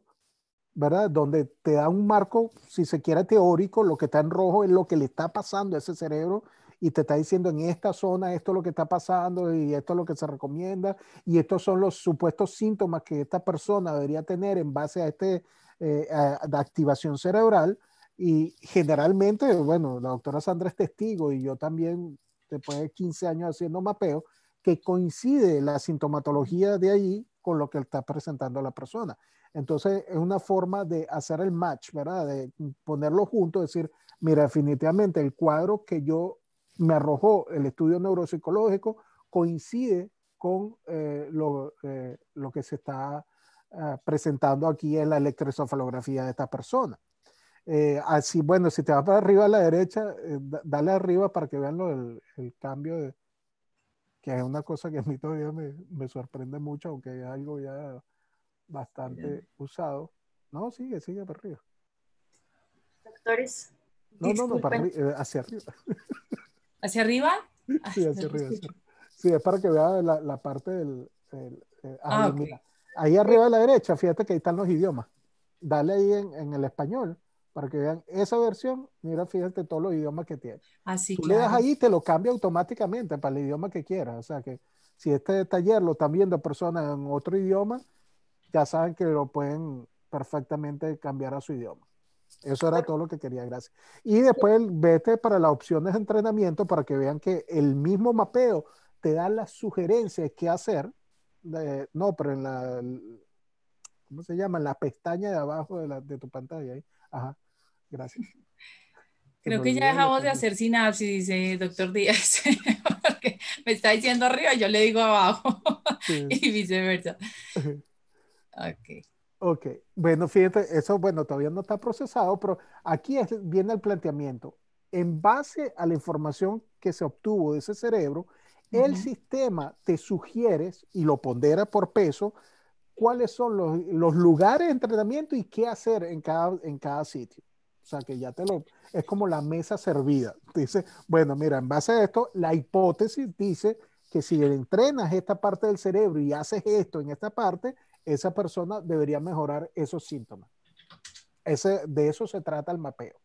¿verdad? Donde te da un marco, si se quiere teórico, lo que está en rojo es lo que le está pasando a ese cerebro y te está diciendo en esta zona esto es lo que está pasando y esto es lo que se recomienda y estos son los supuestos síntomas que esta persona debería tener en base a este eh, activación cerebral y generalmente, bueno, la doctora Sandra es testigo y yo también después de 15 años haciendo mapeo, que coincide la sintomatología de allí con lo que está presentando la persona. Entonces es una forma de hacer el match, ¿verdad? De ponerlo junto, decir, mira, definitivamente el cuadro que yo me arrojó el estudio neuropsicológico coincide con eh, lo, eh, lo, que se está eh, presentando aquí en la electroencefalografía de esta persona. así, bueno, si te vas para arriba a la derecha, dale arriba para que vean lo, el, cambio, de, que es una cosa que a mí todavía me, me sorprende mucho, aunque es algo ya bastante usado. No, sigue, sigue para arriba. Doctores. No, no, no, para eh, hacia arriba. ¿Hacia arriba? sí, ah, hacia arriba. Sí, es para que vea la, la parte del... Eh, ah, ahí, mira. ahí arriba a la derecha, fíjate que ahí están los idiomas. Dale ahí en, en, el español para que vean esa versión. Mira, fíjate todos los idiomas que tiene. Así ah, Tú le das ahí y te lo cambia automáticamente para el idioma que quieras. O sea que si este taller lo están viendo personas en otro idioma, ya saben que lo pueden perfectamente cambiar a su idioma. Eso era todo lo que quería, gracias. Y después vete para las opciones de entrenamiento para que vean que el mismo mapeo te da las sugerencias qué hacer. no, pero en la, ¿cómo se llama? En la pestaña de abajo de, la, de tu pantalla. Ajá, gracias. *laughs* Creo que ya dejamos de hacer sinapsis, dice doctor Díaz, *laughs* porque me está diciendo arriba, y yo le digo abajo *laughs* y viceversa. Ok. Ok, bueno, fíjate, eso, bueno, todavía no está procesado, pero aquí viene el planteamiento. En base a la información que se obtuvo de ese cerebro, el sistema te sugiere y lo pondera por peso cuáles son los, lugares de entrenamiento y qué hacer en cada, en cada sitio. O sea, que ya te lo... Es como la mesa servida. Dice, bueno, mira, en base a esto, la hipótesis dice que si entrenas esta parte del cerebro y haces esto en esta parte, esa persona debería mejorar esos síntomas. Ese, de eso se trata el mapeo.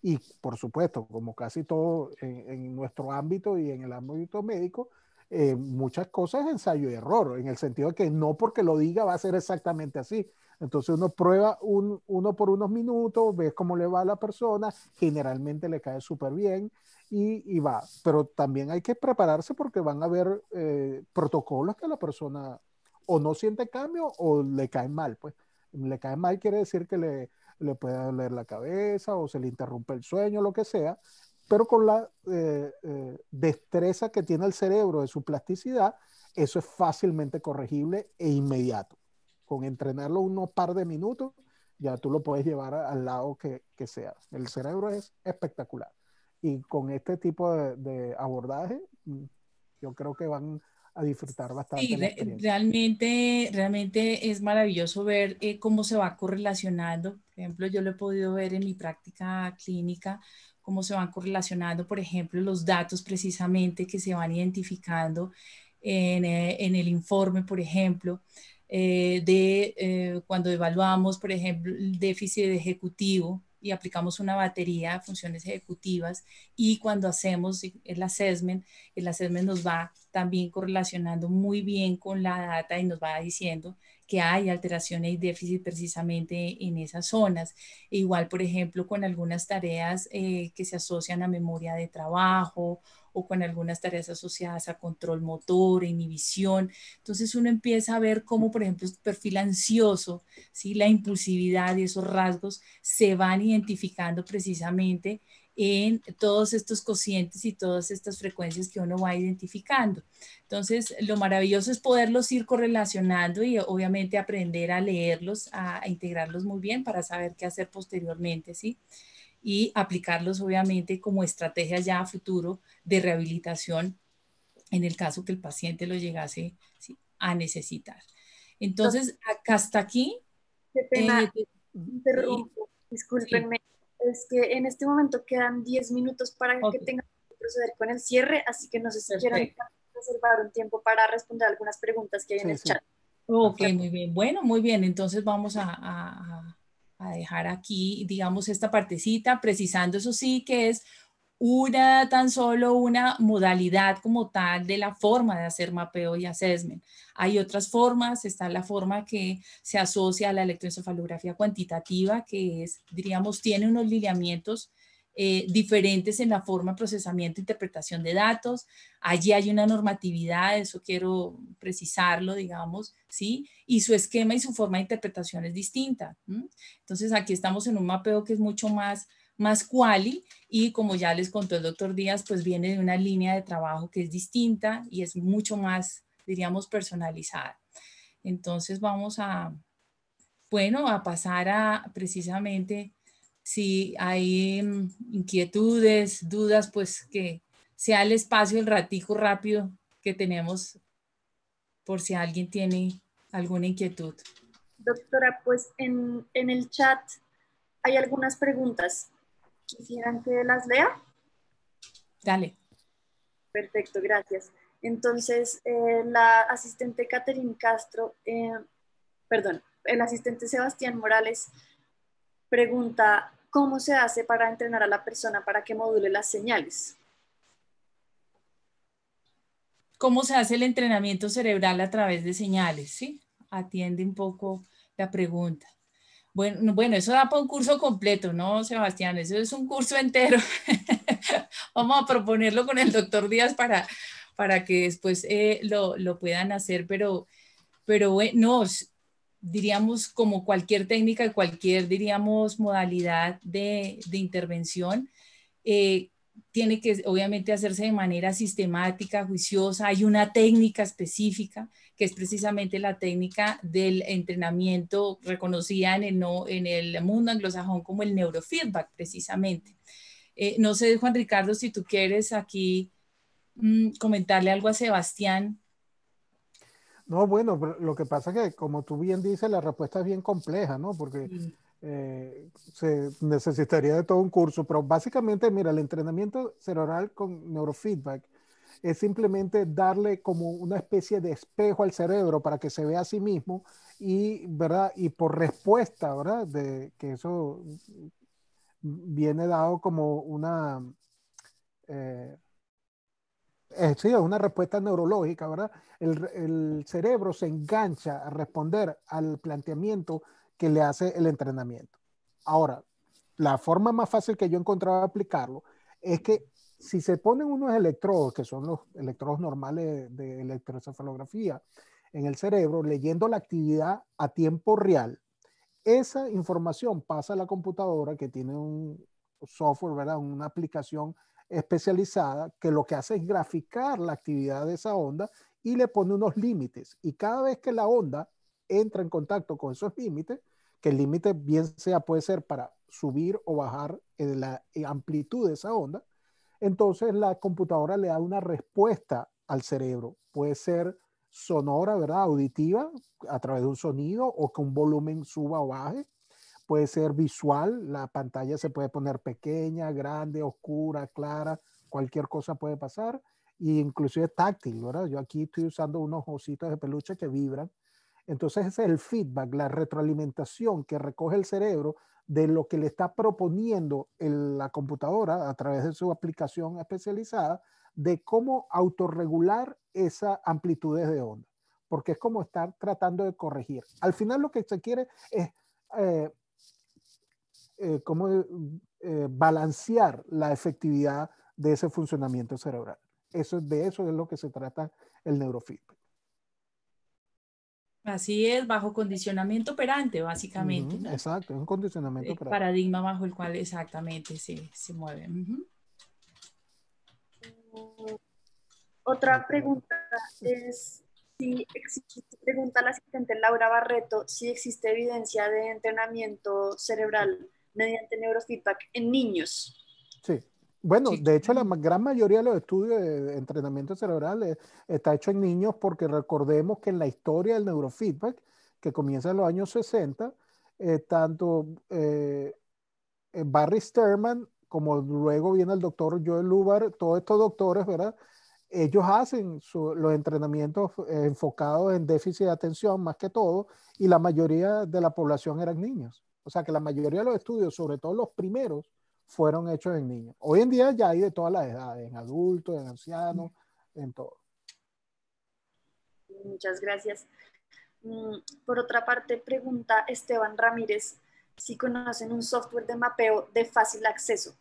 Y por supuesto, como casi todo en, nuestro ámbito y en el ámbito médico, eh, muchas cosas ensayo y error, en el sentido de que no porque lo diga va a ser exactamente así. Entonces uno prueba uno por unos minutos, ves cómo le va a la persona, generalmente le cae súper bien y, va. Pero también hay que prepararse porque van a haber eh, protocolos que la persona o no siente cambio o le cae mal, pues. Le cae mal quiere decir que le, le puede doler la cabeza o se le interrumpe el sueño, lo que sea, pero con la eh, eh, destreza que tiene el cerebro de su plasticidad, eso es fácilmente corregible e inmediato. Con entrenarlo unos par de minutos, ya tú lo puedes llevar al lado que, sea. El cerebro es espectacular. Y con este tipo de, de abordaje, mm, yo creo que van a disfrutar bastante. realmente, realmente es maravilloso ver eh, cómo se va correlacionando. Por ejemplo, yo lo he podido ver en mi práctica clínica, cómo se van correlacionando, por ejemplo, los datos precisamente que se van identificando en, eh, en el informe, por ejemplo. Eh, de cuando evaluamos, por ejemplo, el déficit ejecutivo, y aplicamos una batería de funciones ejecutivas y cuando hacemos el assessment, el assessment nos va también correlacionando muy bien con la data y nos va diciendo que hay alteraciones y déficit precisamente en esas zonas. E igual, por ejemplo, con algunas tareas eh, que se asocian a memoria de trabajo con algunas tareas asociadas a control motor, inhibición. Entonces uno empieza a ver cómo, por ejemplo, este perfil ansioso, ¿sí? la impulsividad y esos rasgos se van identificando precisamente en todos estos cocientes y todas estas frecuencias que uno va identificando. Entonces, lo maravilloso es poderlos ir correlacionando y obviamente aprender a leerlos, a, integrarlos muy bien para saber qué hacer posteriormente, ¿sí? sí y aplicarlos obviamente como estrategia ya a futuro de rehabilitación en el caso que el paciente lo llegase a necesitar. Entonces, hasta aquí... Qué pena, eh, discúlpenme. Es que en este momento quedan 10 minutos para que tengamos que proceder con el cierre, así que no sé si quieran reservar un tiempo para responder algunas preguntas que hay en el chat. Ok, muy bien. Bueno, muy bien. Entonces vamos a a dejar aquí, digamos, esta partecita, precisando eso sí que es una tan solo una modalidad como tal de la forma de hacer mapeo y assessment. Hay otras formas, está la forma que se asocia a la electroencefalografía cuantitativa, que es, diríamos, tiene unos lineamientos eh, diferentes en la forma, procesamiento, e interpretación de datos. Allí hay una normatividad, eso quiero precisarlo, digamos, ¿sí? Y su esquema y su forma de interpretación es distinta. Entonces, aquí estamos en un mapeo que es mucho más más quali y como ya les contó el doctor Díaz, pues viene de una línea de trabajo que es distinta y es mucho más, diríamos, personalizada. Entonces vamos a, bueno, a pasar a precisamente si hay mm, inquietudes, dudas, pues que sea el espacio, el ratico rápido que tenemos por si alguien tiene alguna inquietud. Doctora, pues en, el chat hay algunas preguntas. ¿Quisieran que las lea? Dale. Perfecto, gracias. Entonces, eh, la asistente Catherine Castro, eh, perdón, el asistente Sebastián Morales pregunta, ¿cómo se hace para entrenar a la persona para que module las señales? ¿Cómo se hace el entrenamiento cerebral a través de señales? ¿sí? Atiende un poco la pregunta. Bueno, bueno, eso da para un curso completo, ¿no, Sebastián? Eso es un curso entero. *laughs* Vamos a proponerlo con el doctor Díaz para, para que después eh, lo, puedan hacer, pero, pero no, diríamos, como cualquier técnica y cualquier, diríamos, modalidad de, intervención, eh, tiene que obviamente hacerse de manera sistemática, juiciosa. Hay una técnica específica que es precisamente la técnica del entrenamiento reconocida en el, en el mundo anglosajón como el neurofeedback, precisamente. Eh, no sé, Juan Ricardo, si tú quieres aquí mm, comentarle algo a Sebastián no, bueno, lo que pasa es que, como tú bien dices, la respuesta es bien compleja, ¿no? Porque eh, se necesitaría de todo un curso, pero básicamente, mira, el entrenamiento cerebral con neurofeedback es simplemente darle como una especie de espejo al cerebro para que se vea a sí mismo y, ¿verdad? Y por respuesta, ¿verdad? De que eso viene dado como una... Eh, eh, sí, es una respuesta neurológica, ¿verdad? El, el, cerebro se engancha a responder al planteamiento que le hace el entrenamiento. Ahora, la forma más fácil que yo encontraba de aplicarlo es que si se ponen unos electrodos, que son los electrodos normales de, de electroencefalografía, en el cerebro, leyendo la actividad a tiempo real, esa información pasa a la computadora que tiene un software, ¿verdad? Una aplicación especializada que lo que hace es graficar la actividad de esa onda y le pone unos límites. Y cada vez que la onda entra en contacto con esos límites, que el límite bien sea puede ser para subir o bajar en la eh, amplitud de esa onda, entonces la computadora le da una respuesta al cerebro. Puede ser sonora, ¿verdad? Auditiva, a través de un sonido o que un volumen suba o baje, puede ser visual, la pantalla se puede poner pequeña, grande, oscura, clara, cualquier cosa puede pasar, e inclusive táctil, ¿verdad? Yo aquí estoy usando unos ositos de peluche que vibran. Entonces ese es el feedback, la retroalimentación que recoge el cerebro de lo que le está proponiendo la computadora a través de su aplicación especializada de cómo autorregular esas amplitudes de onda, porque es como estar tratando de corregir. Al final lo que se quiere es eh, eh, cómo eh, balancear la efectividad de ese funcionamiento cerebral. Eso, de eso es lo que se trata el neurofeedback. Así es, bajo condicionamiento operante, básicamente. Exacto, es un condicionamiento el eh, Paradigma bajo el cual exactamente se, se mueve. Otra pregunta es si existe, pregunta la asistente Laura Barreto, si existe evidencia de entrenamiento cerebral mediante neurofeedback en niños. Sí. Bueno, de hecho la gran mayoría de los estudios de entrenamiento cerebral eh, está hecho en niños porque recordemos que en la historia del neurofeedback, que comienza en los años 60, eh, tanto eh, Barry Sterman como luego viene el doctor Joel Lubar, todos estos doctores, ¿verdad? Ellos hacen los entrenamientos enfocados en déficit de atención más que todo y la mayoría de la población eran niños. O sea que la mayoría de los estudios, sobre todo los primeros, fueron hechos en niños. Hoy en día ya hay de todas las edades, en adultos, en ancianos, en todo. Muchas gracias. Mm, por otra parte, pregunta Esteban Ramírez si conocen un software de mapeo de fácil acceso.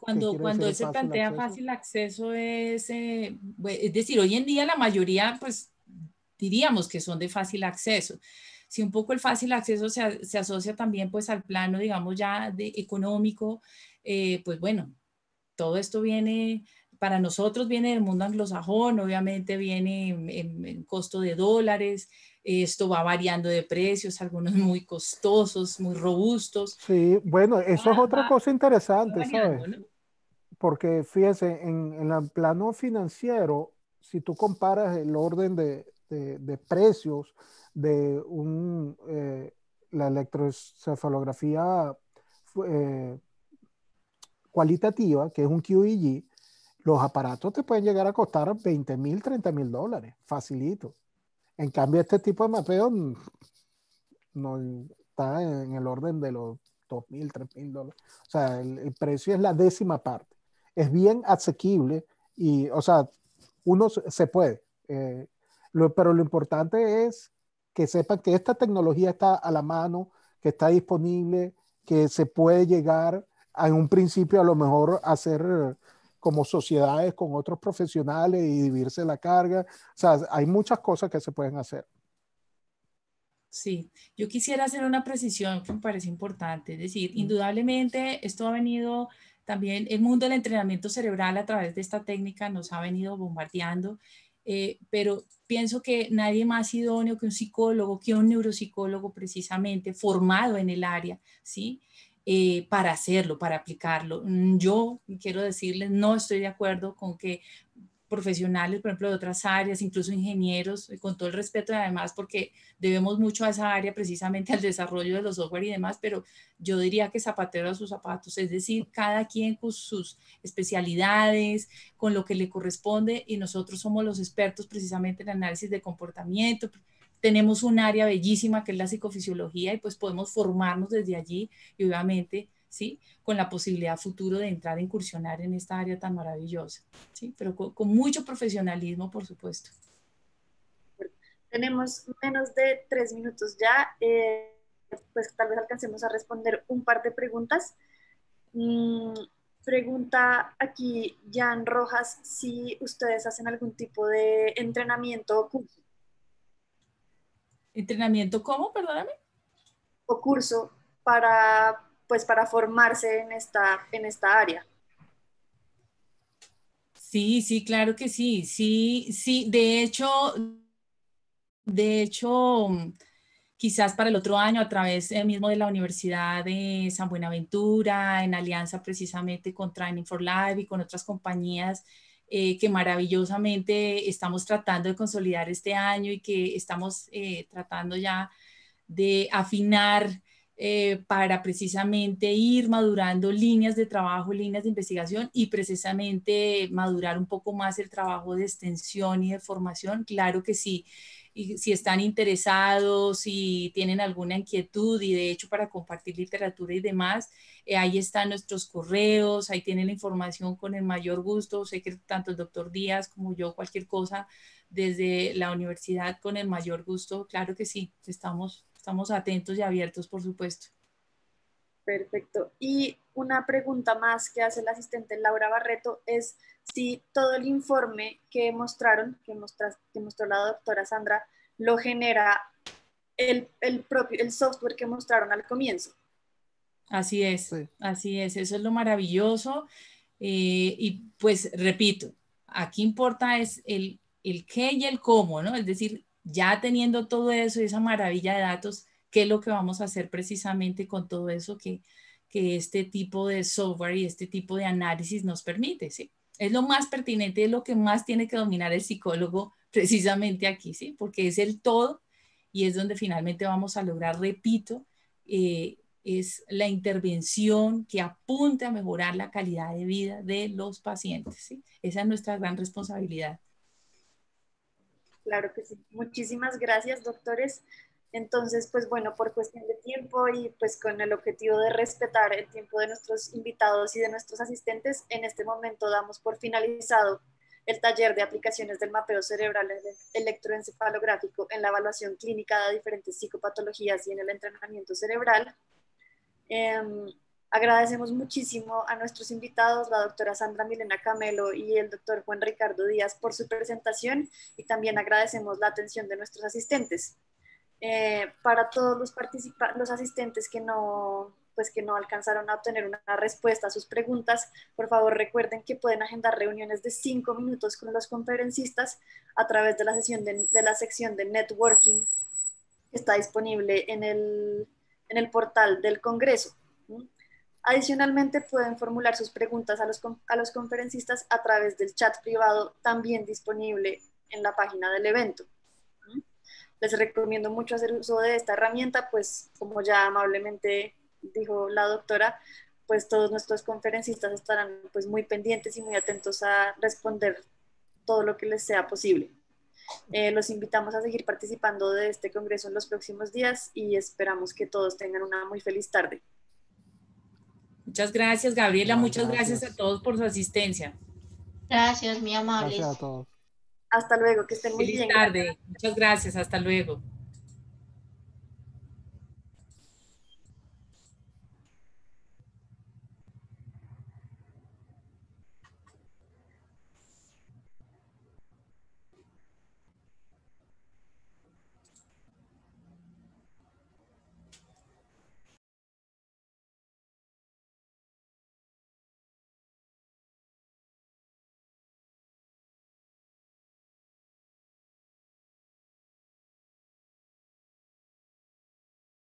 cuando cuando se plantea fácil acceso es, eh, es decir, hoy en día la mayoría, pues diríamos que son de fácil acceso si un poco el fácil acceso se, se asocia también pues al plano, digamos, ya de económico, eh, pues bueno, todo esto viene, para nosotros viene del mundo anglosajón, obviamente viene en, costo de dólares, esto va variando de precios, algunos mm. muy costosos, muy robustos. Sí, bueno, eso es ah, otra cosa interesante, ¿sabes? Porque fíjense, en, el plano financiero, si tú comparas el orden de, de, de precios de un, eh, la electroencefalografía eh, cualitativa, que es un QEG, los aparatos te pueden llegar a costar 20 mil, 30 mil dólares, facilito. En cambio, este tipo de mapeo no está en el orden de los 2 mil, 3 mil dólares. O sea, el, precio es la décima parte. Es bien asequible y, o sea, uno se puede. Eh, pero lo importante es que sepan que esta tecnología está a la mano, que está disponible, que se puede llegar a, en un principio a lo mejor a hacer eh, como sociedades con otros profesionales y dividirse la carga. O sea, hay muchas cosas que se pueden hacer. Sí, yo quisiera hacer una precisión que me parece importante. Es decir, indudablemente esto ha venido también, el mundo del entrenamiento cerebral a través de esta técnica nos ha venido bombardeando eh, pero pienso que nadie más idóneo que un psicólogo, que un neuropsicólogo precisamente formado en el área, ¿sí? Eh, para hacerlo, para aplicarlo. Mm, yo quiero decirles, no estoy de acuerdo con que profesionales, por ejemplo, de otras áreas, incluso ingenieros, eh, con todo el respeto y además porque debemos mucho a esa área, precisamente *laughs* al desarrollo de los software y demás, pero yo diría que zapatero a sus zapatos, es decir, cada quien con sus especialidades, con lo que le corresponde y nosotros somos los expertos precisamente en análisis de comportamiento, tenemos un área bellísima que es la psicofisiología y pues podemos formarnos desde allí y obviamente ¿sí? Con la posibilidad futuro de entrar a incursionar en esta área tan maravillosa, ¿sí? Pero con, mucho profesionalismo, por supuesto. Tenemos menos de tres minutos ya, eh, pues tal vez alcancemos a responder un par de preguntas. Mm, pregunta aquí Jan Rojas si ustedes hacen algún tipo de entrenamiento o curso. ¿Entrenamiento cómo, perdóname? O curso para pues para formarse en esta, en esta área. Sí, sí, claro que sí, sí, sí, de hecho, de hecho, quizás para el otro año a través eh, mismo de la Universidad de San Buenaventura, en alianza precisamente con Training for Life y con otras compañías, eh, que maravillosamente estamos tratando de consolidar este año y que estamos eh, tratando ya de afinar eh, para precisamente ir madurando líneas de trabajo, líneas de investigación y precisamente madurar un poco más el trabajo de extensión y de formación. Claro que sí. si están interesados, si tienen alguna inquietud y de hecho para compartir literatura y demás, eh, ahí están nuestros correos, ahí tienen la información con el mayor gusto. Sé que tanto el doctor Díaz como yo, cualquier cosa desde la universidad, con el mayor gusto, claro que sí, estamos Estamos atentos y abiertos, por supuesto. Perfecto. Y una pregunta más que hace la asistente Laura Barreto es si todo el informe que mostraron, que, mostró la doctora Sandra, lo genera el, propio, el software que mostraron al comienzo. Así es, así es, eso es lo maravilloso. Eh, y pues repito, aquí importa es el, el qué y el cómo, ¿no? Es decir, ya teniendo todo eso y esa maravilla de datos, ¿qué es lo que vamos a hacer precisamente con todo eso que, este tipo de software y este tipo de análisis nos permite? ¿sí? Es lo más pertinente, es lo que más tiene que dominar el psicólogo *laughs* precisamente aquí, ¿sí? porque es el todo y es donde finalmente vamos a lograr, repito, eh, es la intervención que apunte a mejorar la calidad de vida de los pacientes. ¿sí? Esa es nuestra gran responsabilidad claro que sí. Muchísimas gracias, doctores. Entonces, pues bueno, por cuestión de tiempo y pues con el objetivo de respetar el tiempo de nuestros invitados y de nuestros asistentes, en este momento damos por finalizado el taller de aplicaciones del mapeo cerebral electroencefalográfico en la evaluación clínica de diferentes psicopatologías y en el entrenamiento cerebral. Em, Agradecemos muchísimo a nuestros invitados, la doctora Sandra Milena Camelo y el doctor Juan Ricardo Díaz, por su presentación y también agradecemos la atención de nuestros asistentes. Eh, para todos los, los asistentes que no, pues que no alcanzaron a obtener una respuesta a sus preguntas, por favor recuerden que pueden agendar reuniones de cinco minutos con los conferencistas a través de la, sesión de la sección de networking que está disponible en el, en el portal del Congreso. Adicionalmente, pueden formular sus preguntas a los, a los conferencistas a través del chat privado también disponible en la página del evento. ¿Mm? Les recomiendo mucho hacer uso de esta herramienta, pues como ya amablemente dijo la doctora, pues todos nuestros conferencistas estarán pues muy pendientes y muy atentos a responder todo lo que les sea posible. Eh, los invitamos a seguir participando de este congreso en los próximos días y esperamos que todos tengan una muy feliz tarde. Muchas gracias, Gabriela. Muchas, gracias. a todos por su asistencia. Gracias, mi amable. Gracias a todos. Hasta luego, que estén muy bien. tarde. Muchas gracias. Hasta luego.